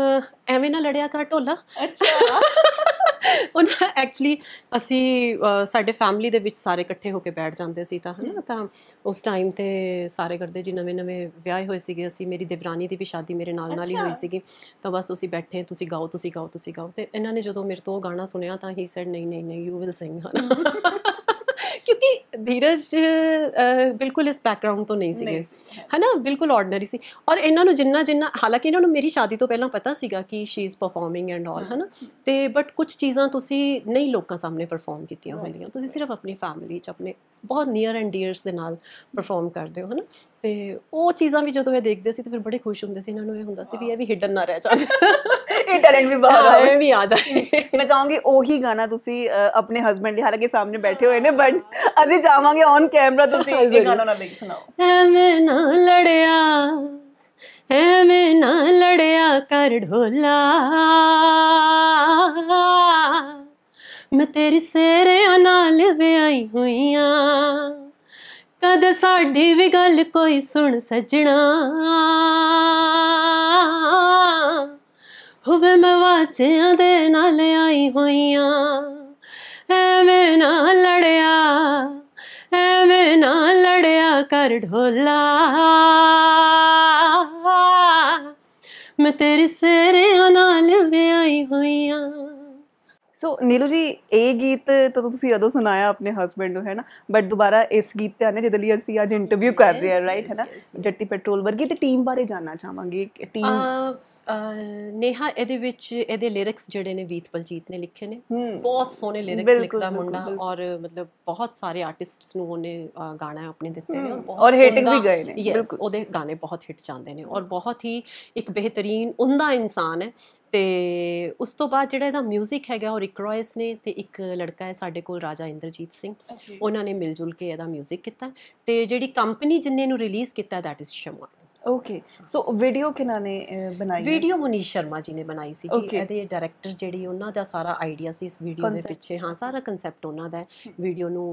ਐਵੇਂ ਨਾ ਲੜਿਆ ਕਰ ਢੋਲਾ ਅੱਛਾ ਉਹ ਐਕਚੁਅਲੀ ਅਸੀਂ ਸਾਡੇ ਫੈਮਿਲੀ ਦੇ ਵਿੱਚ ਸਾਰੇ ਇਕੱਠੇ ਹੋ ਕੇ ਬੈਠ ਜਾਂਦੇ ਸੀ ਤਾਂ ਹਨਾ ਤਾਂ ਉਸ ਟਾਈਮ ਤੇ ਸਾਰੇ ਕਰਦੇ ਜੀ ਨਵੇਂ ਨਵੇਂ ਵਿਆਹ ਹੋਏ ਸੀਗੇ ਅਸੀਂ ਮੇਰੀ ਦੇਵਰਾਨੀ ਦੀ ਵੀ ਸ਼ਾਦੀ ਮੇਰੇ ਨਾਲ ਨਾਲ ਹੀ ਹੋਈ ਸੀਗੀ ਤਾਂ ਬਸ ਅਸੀਂ ਬੈਠੇ ਤੁਸੀਂ ਗਾਓ ਤੁਸੀਂ ਗਾਓ ਤੁਸੀਂ ਗਾਓ ਤੇ ਇਹਨਾਂ ਨੇ ਜਦੋਂ ਮੇਰੇ ਤੋਂ ਉਹ ਗਾਣਾ ਸੁਣਿਆ ਤਾਂ ਹੀ ਸੈਡ ਨਹੀਂ ਨਹੀਂ ਨਹੀਂ ਯੂ ਵਿਲ ਸਿੰਗ ਹਨਾ ਕਿਉਂਕਿ ਧੀਰਜ ਬਿਲਕੁਲ ਇਸ ਬੈਕਗ੍ਰਾਉਂਡ ਤੋਂ ਨਹੀਂ ਸੀਗੇ ਹਨਾ ਬਿਲਕੁਲ ਆਰਡੀਨਰੀ ਸੀ ਔਰ ਇਹਨਾਂ ਨੂੰ ਜਿੰਨਾ ਜਿੰਨਾ ਹਾਲਾਂਕਿ ਇਹਨਾਂ ਨੂੰ ਮੇਰੀ ਸ਼ਾਦੀ ਤੋਂ ਪਹਿਲਾਂ ਪਤਾ ਸੀਗਾ ਕਿ she is performing and all ਹਨਾ ਤੇ ਬਟ ਕੁਝ ਚੀਜ਼ਾਂ ਤੁਸੀਂ ਨਹੀਂ ਲੋਕਾਂ ਸਾਹਮਣੇ ਪਰਫਾਰਮ ਕੀਤੀਆਂ ਹੁੰਦੀਆਂ ਤੁਸੀਂ ਸਿਰਫ ਆਪਣੀ ਫੈਮਿਲੀ 'ਚ ਆਪਣੇ ਬਹੁਤ ਨੀਅਰ ਐਂਡ ਡੀਅਰਸ ਦੇ ਨਾਲ ਪਰਫਾਰਮ ਕਰਦੇ ਹੋ ਹਨਾ ਤੇ ਉਹ ਚੀਜ਼ਾਂ ਵੀ ਜਦੋਂ ਇਹ ਦੇਖਦੇ ਸੀ ਤੇ ਫਿਰ ਬੜੇ ਖੁਸ਼ ਹੁੰਦੇ ਸੀ ਇਹਨਾਂ ਨੂੰ ਇਹ ਹੁੰਦਾ ਸੀ ਵੀ ਇਹ ਵੀ ਹਿਡਨ ਨਾ ਰਹਿ ਜਾਣ ਇਹ ਟੈਲੈਂਟ ਵੀ ਬਾਹਰ ਆਵੇ ਵੀ ਆ ਜਾਏ ਮੈਂ ਚਾਹਾਂਗੀ ਉਹੀ ਗਾਣਾ ਤੁਸੀਂ ਆਪਣੇ ਹਸਬੰਡ ਦੇ ਹਾਲਾਂਕਿ ਸਾਹਮਣੇ ਬੈਠੇ ਹੋਏ ਨੇ ਬਟ ਅਸੀਂ ਚਾਹਾਂਗੇ ਔਨ ਕੈਮਰਾ ਤੁਸੀਂ ਇਹ ਗਾਣਾ ਨਾਲ ਲਿਖ ਸੁਣਾਓ ਐਵੇਂ ਨਾ ਲੜਿਆ ਐਵੇਂ ਨਾ ਲੜਿਆ ਕਰ ਢੋਲਾ ਮੈਂ ਤੇਰੀ ਸੇਰਿਆਂ ਨਾਲ ਵਿਆਈ ਹੋਈਆਂ ਕਦ ਸਾਡੀ ਵੀ ਗੱਲ ਕੋਈ ਸੁਣ ਸਜਣਾ ਹੋਵੇ ਮੈਂ ਵਾਚਿਆਂ ਦੇ ਨਾਲ ਆਈ ਹੋਈਆਂ ਐਵੇਂ ਨਾ ਲੜਿਆ ਐਵੇਂ ਨਾ ਲੜਿਆ ਕਰ ਢੋਲਾ ਮੈਂ ਤੇਰੇ ਸਿਰੇ ਨਾਲ ਵਿਆਈ ਹੋਈਆਂ ਸੋ ਨੀਲੂ ਜੀ ਇਹ ਗੀਤ ਤਾਂ ਤੁਸੀਂ ਅਦੋਂ ਸੁਣਾਇਆ ਆਪਣੇ ਹਸਬੰਡ ਨੂੰ ਹੈ ਨਾ ਬਟ ਦੁਬਾਰਾ ਇਸ ਗੀਤ ਤੇ ਆਨੇ ਜਿਹਦੇ ਲਈ ਅਸੀਂ ਅੱਜ ਇੰਟਰਵਿਊ ਕਰ ਰਹੇ ਹਾਂ ਰਾਈਟ ਹੈ ਨਾ ਜੱਟੀ ਪੈਟਰੋਲ ਵਰਗੀ ਤੇ ਟੀਮ ਬਾਰੇ ਜਾਨਣਾ ਚਾਹਾਂਗੇ ਟੀਮ ਨੇਹਾ ਇਹਦੇ ਵਿੱਚ ਇਹਦੇ ਲਿਰਿਕਸ ਜਿਹੜੇ ਨੇ ਵੀਤ ਬਲਜੀਤ ਨੇ ਲਿਖੇ ਨੇ ਬਹੁਤ ਸੋਹਣੇ ਲਿਰਿਕਸ ਲਿਖਦਾ ਮੁੰਡਾ ਔਰ ਮਤਲਬ ਬਹੁਤ ਸਾਰੇ ਆਰਟਿਸਟਸ ਨੂੰ ਉਹਨੇ ਗਾਣਾ ਆਪਣੇ ਦਿੱਤੇ ਨੇ ਔਰ ਹੇਟਿੰਗ ਵੀ ਗਏ ਨੇ ਬਿਲਕੁਲ ਉਹਦੇ ਗਾਣੇ ਬਹੁਤ ਹਿੱਟ ਜਾਂਦੇ ਨੇ ਔਰ ਬਹੁਤ ਹੀ ਇੱਕ ਬਿਹਤਰੀਨ ਉਹਦਾ ਇਨਸਾਨ ਹੈ ਤੇ ਉਸ ਤੋਂ ਬਾਅਦ ਜਿਹੜਾ ਇਹਦਾ 뮤직 ਹੈਗਾ ਉਹ ਰਿਕਰੋਇਸ ਨੇ ਤੇ ਇੱਕ ਲੜਕਾ ਹੈ ਸਾਡੇ ਕੋਲ ਰਾਜਾ ਇੰਦਰਜੀਤ ਸਿੰਘ ਉਹਨਾਂ ਨੇ ਮਿਲ ਜੁਲ ਕੇ ਇਹਦਾ 뮤직 ਕੀਤਾ ਤੇ ਜਿਹੜੀ ਕੰਪਨੀ ਜਿੰਨੇ ਨੂੰ ਰਿਲੀਜ਼ ਕੀਤਾ that is Shama okay so video ਕਿਨਾਂ ਨੇ ਬਣਾਈ ਵੀਡੀਓ ਮਨੀਸ਼ ਸ਼ਰਮਾ ਜੀ ਨੇ ਬਣਾਈ ਸੀ ਜੀ ਇਹਦੇ ਡਾਇਰੈਕਟਰ ਜਿਹੜੀ ਉਹਨਾਂ ਦਾ ਸਾਰਾ ਆਈਡੀਆ ਸੀ ਇਸ ਵੀਡੀਓ ਦੇ ਪਿੱਛੇ ਹਾਂ ਸਾਰਾ ਕਨਸੈਪਟ ਉਹਨਾਂ ਦਾ ਵੀਡੀਓ ਨੂੰ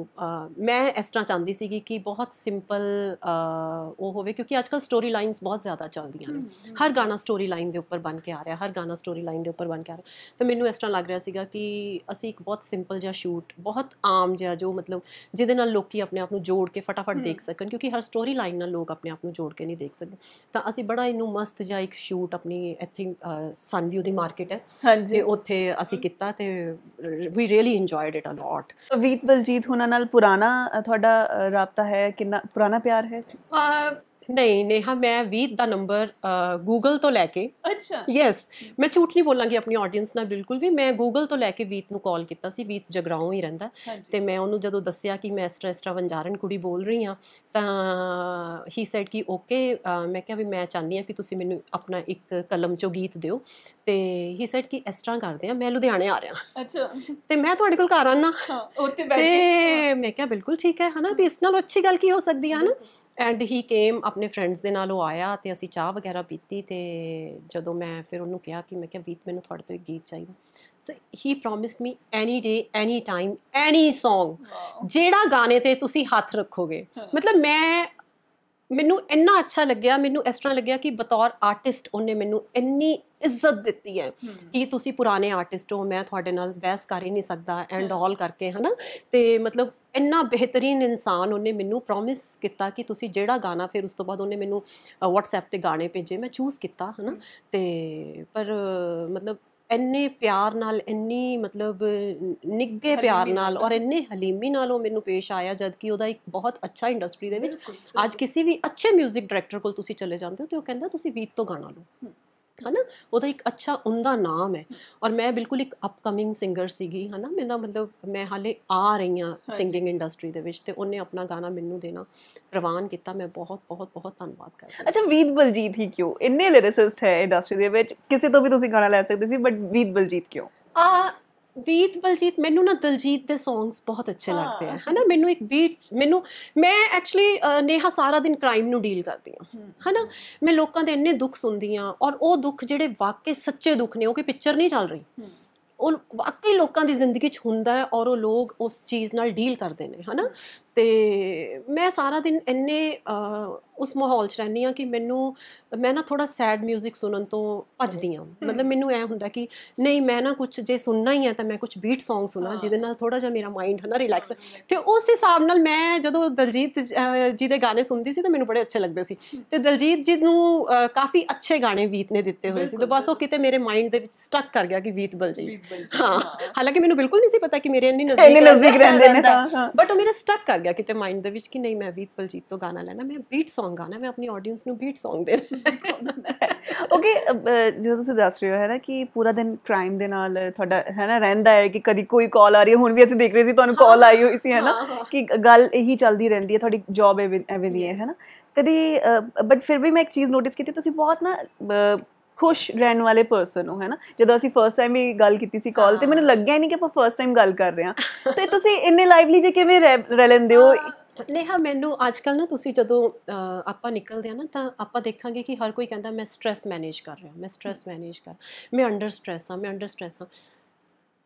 ਮੈਂ ਇਸ ਤਰ੍ਹਾਂ ਚਾਹੁੰਦੀ ਸੀ ਕਿ ਬਹੁਤ ਸਿੰਪਲ ਉਹ ਹੋਵੇ ਕਿਉਂਕਿ ਅੱਜਕੱਲ ਸਟੋਰੀ ਲਾਈਨਸ ਬਹੁਤ ਜ਼ਿਆਦਾ ਚੱਲਦੀਆਂ ਨੇ ਹਰ ਗਾਣਾ ਸਟੋਰੀ ਲਾਈਨ ਦੇ ਉੱਪਰ ਬਣ ਕੇ ਆ ਰਿਹਾ ਹਰ ਗਾਣਾ ਸਟੋਰੀ ਲਾਈਨ ਦੇ ਉੱਪਰ ਬਣ ਕੇ ਆ ਰਿਹਾ ਤਾਂ ਮੈਨੂੰ ਇਸ ਤਰ੍ਹਾਂ ਲੱਗ ਰਿਹਾ ਸੀਗਾ ਕਿ ਅਸੀਂ ਇੱਕ ਬਹੁਤ ਸਿੰਪਲ ਜਿਹਾ ਸ਼ੂਟ ਬਹੁਤ ਆਮ ਜਿਹਾ ਜੋ ਮਤਲਬ ਜਿਹਦੇ ਨਾਲ ਲੋਕੀ ਆਪਣੇ ਆਪ ਨੂੰ ਜੋੜ ਕੇ ਫਟਾਫਟ ਦੇਖ ਸਕਣ ਕਿਉਂਕਿ ਹਰ ਸਟੋਰੀ ਲਾਈਨ ਨਾਲ ਲੋਕ ਆਪਣੇ ਆਪ ਨੂੰ ਜੋੜ ਕੇ ਨਹੀਂ ਦੇਖ ਸਕਦੇ ਤਾਂ ਅਸੀਂ ਬੜਾ ਇਹਨੂੰ ਮਸਤ ਜਾਂ ਇੱਕ ਸ਼ੂਟ ਆਪਣੀ ਆਈ ਥਿੰਕ ਸਨਵਿਊ ਦੀ ਮਾਰਕੀਟ ਹੈ ਤੇ ਉੱਥੇ ਅਸੀਂ ਕੀਤਾ ਤੇ we really enjoyed it a lot with Baljeet ਹੁਣਾਂ ਨਾਲ ਪੁਰਾਣਾ ਤੁਹਾਡਾ ਰਾਪਤਾ ਹੈ ਕਿੰਨਾ ਪੁਰਾਣਾ ਪਿਆਰ ਹੈ ਨਹੀਂ ਨੇਹਾ ਮੈਂ 20 ਦਾ ਨੰਬਰ ਗੂਗਲ ਤੋਂ ਲੈ ਕੇ ਅੱਛਾ ਯੈਸ ਮੈਂ ਝੂਠ ਨਹੀਂ ਬੋਲਾਂਗੀ ਆਪਣੀ ਆਡੀਅנס ਨਾਲ ਬਿਲਕੁਲ ਵੀ ਮੈਂ ਗੂਗਲ ਤੋਂ ਲੈ ਕੇ 20 ਨੂੰ ਕਾਲ ਕੀਤਾ ਸੀ 20 ਜਗਰਾਉਂ ਹੀ ਰਹਿੰਦਾ ਤੇ ਮੈਂ ਉਹਨੂੰ ਜਦੋਂ ਦੱਸਿਆ ਕਿ ਮੈਂ ਇਸ ਤਰ੍ਹਾਂ ਵੰਜਾਰਨ ਕੁੜੀ ਬੋਲ ਰਹੀ ਹਾਂ ਤਾਂ ਹੀ ਸੈਡ ਕਿ ਓਕੇ ਮੈਂ ਕਿਹਾ ਵੀ ਮੈਂ ਚਾਹਨੀ ਆ ਕਿ ਤੁਸੀਂ ਮੈਨੂੰ ਆਪਣਾ ਇੱਕ ਕਲਮ ਚੋਂ ਗੀਤ ਦਿਓ ਤੇ ਹੀ ਸੈਡ ਕਿ ਇਸ ਤਰ੍ਹਾਂ ਕਰਦੇ ਆ ਮੈਂ ਲੁਧਿਆਣੇ ਆ ਰਿਹਾ ਅੱਛਾ ਤੇ ਮੈਂ ਤੁਹਾਡੇ ਕੋਲ ਘਰ ਆਣਾ ਹਾਂ ਉੱਥੇ ਬੈਠ ਕੇ ਮੈਂ ਕਿਹਾ ਬਿਲਕੁਲ ਠੀਕ ਹੈ ਹਨਾ ਵੀ ਇਸ ਨਾਲ ਅੱਛੀ ਗੱਲ ਕੀ ਹੋ ਸਕਦੀ ਹੈ ਹਨਾ ਐਂਡ ਹੀ ਕੇਮ ਆਪਣੇ ਫਰੈਂਡਸ ਦੇ ਨਾਲ ਉਹ ਆਇਆ ਤੇ ਅਸੀਂ ਚਾਹ ਵਗੈਰਾ ਪੀਤੀ ਤੇ ਜਦੋਂ ਮੈਂ ਫਿਰ ਉਹਨੂੰ ਕਿਹਾ ਕਿ ਮੈਂ ਕਿਹਾ ਵੀਤ ਮੈਨੂੰ ਤੁਹਾਡੇ ਤੋਂ ਇੱਕ ਗੀਤ ਚਾਹੀਦਾ so he promised me any day any time any Song ਜਿਹੜਾ ਗਾਣੇ ਤੇ ਤੁਸੀਂ ਹੱਥ ਰੱਖੋਗੇ ਮਤਲਬ ਮੈਂ ਮੈਨੂੰ ਇੰਨਾ ਅੱਛਾ ਲੱਗਿਆ ਮੈਨੂੰ ਇਸ ਤਰ੍ਹਾਂ ਲੱਗਿਆ ਕਿ ਬਤੌਰ ਆਰਟਿਸਟ ਉਹਨੇ ਮੈਨੂੰ ਇੰਨੀ ਇੱਜ਼ਤ ਦਿੱਤੀ ਹੈ ਕਿ ਤੁਸੀਂ ਪੁਰਾਣੇ ਆਰਟਿਸਟ ਹੋ ਮੈਂ ਤੁਹਾਡੇ ਨਾਲ ਬਹਿਸ ਕਰ ਹੀ ਨਹੀਂ ਸਕਦਾ ਐਂਡ ਆਲ ਕਰਕੇ ਹਨਾ ਤੇ ਮਤਲਬ ਇੰਨਾ ਬਿਹਤਰੀਨ ਇਨਸਾਨ ਉਹਨੇ ਮੈਨੂੰ ਪ੍ਰੋਮਿਸ ਕੀਤਾ ਕਿ ਤੁਸੀਂ ਜਿਹੜਾ ਗਾਣਾ ਫਿਰ ਉਸ ਤੋਂ ਬਾਅਦ ਉਹਨੇ ਮੈਨੂੰ WhatsApp ਤੇ ਗਾਣੇ ਭੇਜੇ ਮੈਂ ਚੂਜ਼ ਕੀਤਾ ਹਨਾ ਤੇ ਪਰ ਮਤਲਬ ਇੰਨੇ ਪਿਆਰ ਨਾਲ ਇੰਨੀ ਮਤਲਬ ਨਿੱਘੇ ਪਿਆਰ ਨਾਲ ਔਰ ਇੰਨੇ ਹਲੀਮੀ ਨਾਲ ਉਹ ਮੈਨੂੰ ਪੇਸ਼ ਆਇਆ ਜਦ ਕਿ ਉਹਦਾ ਇੱਕ ਬਹੁਤ ਅੱਛਾ ਇੰਡਸਟਰੀ ਦੇ ਵਿੱਚ ਅੱਜ ਕਿਸੇ ਵੀ ਅੱਛੇ 뮤직 ਡਾਇਰੈਕਟਰ ਕੋਲ ਤੁਸੀਂ ਚਲੇ ਜਾਂਦੇ ਹੋ ਤੇ ਉਹ ਕਹਿੰਦਾ ਤੁਸੀਂ ਵੀਤ ਤੋਂ ਗਾਣਾ ਲਓ ਹਨਾ ਉਹਦਾ ਇੱਕ ਅੱਛਾ ਉਹਦਾ ਨਾਮ ਹੈ ਔਰ ਮੈਂ ਬਿਲਕੁਲ ਇੱਕ ਅਪਕਮਿੰਗ ਸਿੰਗਰ ਸੀਗੀ ਹਨਾ ਮੇਰਾ ਮਤਲਬ ਮੈਂ ਹਾਲੇ ਆ ਰਹੀ ਆ ਸਿੰਗਿੰਗ ਇੰਡਸਟਰੀ ਦੇ ਵਿੱਚ ਤੇ ਉਹਨੇ ਆਪਣਾ ਗਾਣਾ ਮੈਨੂੰ ਦੇਣਾ ਪ੍ਰਵਾਨ ਕੀਤਾ ਮੈਂ ਬਹੁਤ ਬਹੁਤ ਬਹੁਤ ਧੰਨਵਾਦ ਕਰਦੀ ਅੱਛਾ ਵੀਦ ਬਲਜੀਤ ਹੀ ਕਿਉਂ ਇੰਨੇ ਲਿਰਿਸਿਸਟ ਹੈ ਇੰਡਸਟਰੀ ਦੇ ਵਿੱਚ ਕਿਸੇ ਤੋਂ ਵੀ ਤੁਸੀਂ ਗਾਣਾ ਲੈ ਸਕਦੇ ਸੀ ਬਟ ਵੀਦ ਬਲਜੀਤ ਕਿਉਂ ਆ ਵੀਤ ਬਲਜੀਤ ਮੈਨੂੰ ਨਾ ਦਲਜੀਤ ਦੇ ਸੌਂਗਸ ਬਹੁਤ ਅੱਛੇ ਲੱਗਦੇ ਆ ਹਨਾ ਮੈਨੂੰ ਇੱਕ ਬੀਟ ਮੈਨੂੰ ਮੈਂ ਐਕਚੁਅਲੀ ਨੇਹਾ ਸਾਰਾ ਦਿਨ ਕ੍ਰਾਈਮ ਨੂੰ ਡੀਲ ਕਰਦੀ ਆ ਹਨਾ ਮੈਂ ਲੋਕਾਂ ਦੇ ਇੰਨੇ ਦੁੱਖ ਸੁਣਦੀ ਆ ਔਰ ਉਹ ਦੁੱਖ ਜਿਹੜੇ ਵਾਕਈ ਸੱਚੇ ਦੁੱਖ ਨੇ ਉਹ ਕਿ ਪਿਕਚਰ ਨਹੀਂ ਚੱਲ ਰਹੀ ਉਹ ਵਾਕਈ ਲੋਕਾਂ ਦੀ ਜ਼ਿੰਦਗੀ 'ਚ ਹੁੰਦਾ ਹੈ ਔਰ ਉਹ ਲੋਕ ਉਸ ਚੀਜ਼ ਨਾਲ ਡੀਲ ਕਰਦੇ ਨੇ ਹਨਾ ਤੇ ਮੈਂ ਸਾਰਾ ਦਿਨ ਇੰਨੇ ਉਸ ਮਾਹੌਲ 'ਚ ਰਹਿੰਦੀ ਆ ਕਿ ਮੈਨੂੰ ਮੈਂ ਨਾ ਥੋੜਾ ਸੈਡ 뮤직 ਸੁਣਨ ਤੋਂ ਭੱਜਦੀ ਆ ਮਤਲਬ ਮੈਨੂੰ ਐ ਹੁੰਦਾ ਕਿ ਨਹੀਂ ਮੈਂ ਨਾ ਕੁਝ ਜੇ ਸੁਣਨਾ ਹੀ ਆ ਤਾਂ ਮੈਂ ਕੁਝ ਬੀਟ Song ਸੁਣਾ ਜਿਹਦੇ ਨਾਲ ਥੋੜਾ ਜਿਹਾ ਮੇਰਾ ਮਾਈਂਡ ਹਨਾ ਰਿਲੈਕਸ ਤੇ ਉਸ ਹਿਸਾਬ ਨਾਲ ਮੈਂ ਜਦੋਂ ਦਲਜੀਤ ਜੀ ਦੇ ਗਾਣੇ ਸੁਣਦੀ ਸੀ ਤਾਂ ਮੈਨੂੰ ਬੜੇ ਅੱਛੇ ਲੱਗਦੇ ਸੀ ਤੇ ਦਲਜੀਤ ਜੀ ਨੂੰ ਕਾਫੀ ਅੱਛੇ ਗਾਣੇ ਵੀਤ ਨੇ ਦਿੱਤੇ ਹੋਏ ਸੀ ਤੇ ਬਸ ਉਹ ਕਿਤੇ ਮੇਰੇ ਮਾਈਂਡ ਦੇ ਵਿੱਚ ਸਟਕ ਕਰ ਗਿਆ ਕਿ ਵੀਤ ਜੀ ਹਾਂ ਹਾਲਾਂਕਿ ਮੈਨੂੰ ਬਿਲਕੁਲ ਨਹੀਂ ਸੀ ਪਤਾ ਕਿ ਮੇਰੇ ਇੰਨੀ ਨਜ਼ਦੀਕ ਰਹਿੰਦੇ ਨੇ ਬਟ ਉਹ ਮੇਰੇ ਸਟਕ ਕਰ ਗਿਆ ਕਿਤੇ ਮਾਈਂਡ ਦੇ ਵਿੱਚ ਕਿ ਨਹੀਂ ਮੈਂ ਵੀਤ ਬਲਜੀਤ ਤੋਂ ਗਾਣਾ ਲੈਣਾ ਮੈਂ ਬੀਟ Song ਗਾਣਾ ਮੈਂ ਆਪਣੀ ਆਡੀਅנס ਨੂੰ ਬੀਟ Song ਦੇਣਾ ਓਕੇ ਜਦੋਂ ਤੁਸੀਂ ਦੱਸ ਰਹੇ ਹੋ ਹੈ ਨਾ ਕਿ ਪੂਰਾ ਦਿਨ ਕ੍ਰਾਈਮ ਦੇ ਨਾਲ ਤੁਹਾਡਾ ਹੈ ਨਾ ਰਹਿੰਦਾ ਹੈ ਕਿ ਕਦੀ ਕੋਈ ਕਾਲ ਆ ਰਹੀ ਹੈ ਹੁਣ ਵੀ ਅਸੀਂ ਦੇਖ ਰਹੇ ਸੀ ਤੁਹਾਨੂੰ ਕਾਲ ਆਈ ਹੋਈ ਸੀ ਹੈ ਨਾ ਕਿ ਗੱਲ ਇਹੀ ਚੱਲਦੀ ਰਹਿੰਦੀ ਹੈ ਤੁਹਾਡੀ ਜੌਬ ਐਵੇਂ ਦੀ ਹੈ ਹੈ ਨਾ ਕਦੀ ਬਟ ਫਿਰ ਵੀ ਮੈਂ ਇੱਕ ਚੀਜ਼ ਨੋਟਿਸ ਕੀਤੀ ਤੁਸੀਂ ਬਹੁਤ ਨਾ ਖੁਸ਼ ਰਹਿਣ ਵਾਲੇ ਪਰਸਨ ਹੋ ਹੈਨਾ ਜਦੋਂ ਅਸੀਂ ਫਰਸਟ ਟਾਈਮ ਹੀ ਗੱਲ ਕੀਤੀ ਸੀ ਕਾਲ ਤੇ ਮੈਨੂੰ ਲੱਗਿਆ ਨਹੀਂ ਕਿ ਆਪਾਂ ਫਰਸਟ ਟਾਈਮ ਗੱਲ ਕਰ ਰਹੇ ਹਾਂ ਤੇ ਤੁਸੀਂ ਇੰਨੇ ਲਾਈਵਲੀ ਜੇ ਕਿਵੇਂ ਰਹਿ ਲੈਂਦੇ ਹੋ ਨੇਹਾ ਮੈਨੂੰ ਅੱਜ ਕੱਲ ਨਾ ਤੁਸੀਂ ਜਦੋਂ ਆਪਾਂ ਨਿਕਲਦੇ ਆ ਨਾ ਤਾਂ ਆਪਾਂ ਦੇਖਾਂਗੇ ਕਿ ਹਰ ਕੋਈ ਕਹਿੰਦਾ ਮੈਂ ਸਟ्रेस ਮੈਨੇਜ ਕਰ ਰਿਹਾ ਮੈਂ ਸਟ्रेस ਮੈਨੇਜ ਕਰ ਮੈਂ ਅੰਡਰ ਸਟ्रेस ਆ ਮੈਂ ਅੰਡਰ ਸਟ्रेस ਆ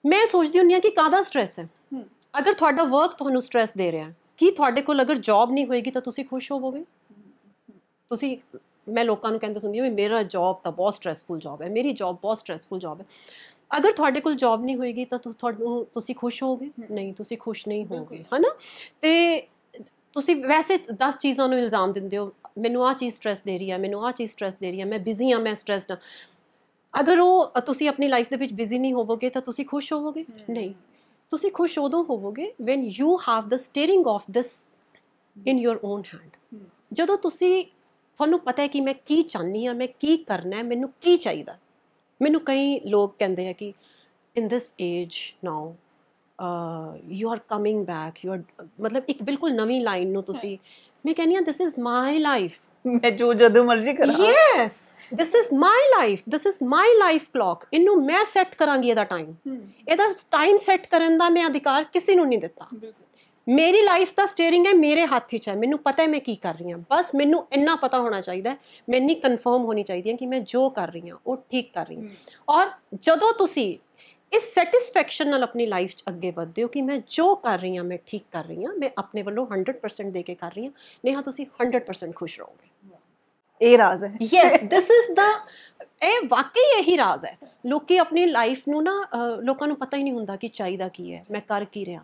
ਮੈਂ ਸੋਚਦੀ ਹੁੰਨੀ ਆ ਕਿ ਕਾਦਾ ਸਟ्रेस ਹੈ ਅਗਰ ਤੁਹਾਡਾ ਵਰਕ ਤੁਹਾਨੂੰ ਸਟ्रेस ਦੇ ਰਿਹਾ ਕੀ ਤੁਹਾਡੇ ਕੋਲ ਅਗਰ ਜੌਬ ਨਹੀਂ ਹੋਏਗੀ ਤਾਂ ਤੁਸੀਂ ਖੁਸ਼ ਹੋਵੋਗੇ ਤੁਸੀਂ ਮੈਂ ਲੋਕਾਂ ਨੂੰ ਕਹਿੰਦਾ ਸੁਣਦੀ ਹਾਂ ਮੇਰਾ ਜੌਬ ਤਾਂ ਬਹੁਤ ਸਟ੍ਰੈਸਫੁਲ ਜੌਬ ਹੈ ਮੇਰੀ ਜੌਬ ਬਹੁਤ ਸਟ੍ਰੈਸਫੁਲ ਜੌਬ ਹੈ ਅਗਰ ਤੁਹਾਡੇ ਕੋਲ ਜੌਬ ਨਹੀਂ ਹੋਏਗੀ ਤਾਂ ਤੁਹਾਨੂੰ ਤੁਸੀਂ ਖੁਸ਼ ਹੋਗੇ ਨਹੀਂ ਤੁਸੀਂ ਖੁਸ਼ ਨਹੀਂ ਹੋਗੇ ਹਨਾ ਤੇ ਤੁਸੀਂ ਵੈਸੇ 10 ਚੀਜ਼ਾਂ ਨੂੰ ਇਲਜ਼ਾਮ ਦਿੰਦੇ ਹੋ ਮੈਨੂੰ ਆ ਚੀਜ਼ ਸਟ्रेस ਦੇ ਰਹੀ ਹੈ ਮੈਨੂੰ ਆ ਚੀਜ਼ ਸਟ्रेस ਦੇ ਰਹੀ ਹੈ ਮੈਂ ਬਿਜ਼ੀ ਆ ਮੈਂ ਸਟ्रेसਡ ਆ ਅਗਰ ਉਹ ਤੁਸੀਂ ਆਪਣੀ ਲਾਈਫ ਦੇ ਵਿੱਚ ਬਿਜ਼ੀ ਨਹੀਂ ਹੋਵੋਗੇ ਤਾਂ ਤੁਸੀਂ ਖੁਸ਼ ਹੋਵੋਗੇ ਨਹੀਂ ਤੁਸੀਂ ਖੁਸ਼ ਉਦੋਂ ਹੋਵੋਗੇ when you have the steering of this in your own hand ਜਦੋਂ ਤੁਸੀਂ ਤੁਹਾਨੂੰ ਪਤਾ ਹੈ ਕਿ ਮੈਂ ਕੀ ਚਾਹਨੀ ਆ ਮੈਂ ਕੀ ਕਰਨਾ ਹੈ ਮੈਨੂੰ ਕੀ ਚਾਹੀਦਾ ਮੈਨੂੰ ਕਈ ਲੋਕ ਕਹਿੰਦੇ ਆ ਕਿ in this age now you are coming back you are ਮਤਲਬ ਇੱਕ ਬਿਲਕੁਲ ਨਵੀਂ ਲਾਈਨ ਨੂੰ ਤੁਸੀਂ ਮੈਂ ਕਹਿੰਨੀ ਆ ਦਿਸ ਇਜ਼ ਮਾਈ ਲਾਈਫ ਮੈਂ ਜੋ ਜਦੋਂ ਮਰਜ਼ੀ ਕਰਾਂ yes this is my life this is my life clock ਇਹਨੂੰ ਮੈਂ ਸੈੱਟ ਕਰਾਂਗੀ ਇਹਦਾ ਟਾਈਮ ਇਹਦਾ ਟਾਈਮ ਸੈੱਟ ਕਰਨ ਦਾ ਮੈਂ ਅਧਿਕਾਰ ਕਿਸੇ ਨੂੰ ਨਹੀਂ ਦਿੱਤਾ ਮੇਰੀ ਲਾਈਫ ਦਾ ਸਟੀਅਰਿੰਗ ਹੈ ਮੇਰੇ ਹੱਥ 'ਚ ਹੈ ਮੈਨੂੰ ਪਤਾ ਹੈ ਮੈਂ ਕੀ ਕਰ ਰਹੀ ਹਾਂ ਬਸ ਮੈਨੂੰ ਇੰਨਾ ਪਤਾ ਹੋਣਾ ਚਾਹੀਦਾ ਹੈ ਮੈਨੂੰ ਕਨਫਰਮ ਹੋਣੀ ਚਾਹੀਦੀ ਹੈ ਕਿ ਮੈਂ ਜੋ ਕਰ ਰਹੀ ਹਾਂ ਉਹ ਠੀਕ ਕਰ ਰਹੀ ਹਾਂ ਔਰ ਜਦੋਂ ਤੁਸੀਂ ਇਸ ਸੈਟੀਸਫੈਕਸ਼ਨ ਨਾਲ ਆਪਣੀ ਲਾਈਫ 'ਚ ਅੱਗੇ ਵਧਦੇ ਹੋ ਕਿ ਮੈਂ ਜੋ ਕਰ ਰਹੀ ਹਾਂ ਮੈਂ ਠੀਕ ਕਰ ਰਹੀ ਹਾਂ ਮੈਂ ਆਪਣੇ ਵੱਲੋਂ 100% ਦੇ ਕੇ ਕਰ ਰਹੀ ਹਾਂ ਨੇਹਾ ਤੁਸੀਂ 100% ਖੁਸ਼ ਰਹੋਗੇ ਇਹ ਰਾਜ਼ ਹੈ ਯੈਸ ਥਿਸ ਇਜ਼ ਦਾ ਇਹ ਵਾਕਈ ਇਹੀ ਰਾਜ਼ ਹੈ ਲੋਕੀ ਆਪਣੀ ਲਾਈਫ ਨੂੰ ਨਾ ਲੋਕਾਂ ਨੂੰ ਪਤਾ ਹੀ ਨਹੀਂ ਹੁੰਦਾ ਕਿ ਚਾਹੀਦਾ ਕੀ ਹੈ ਮੈਂ ਕਰ ਕੀ ਰਿਹਾ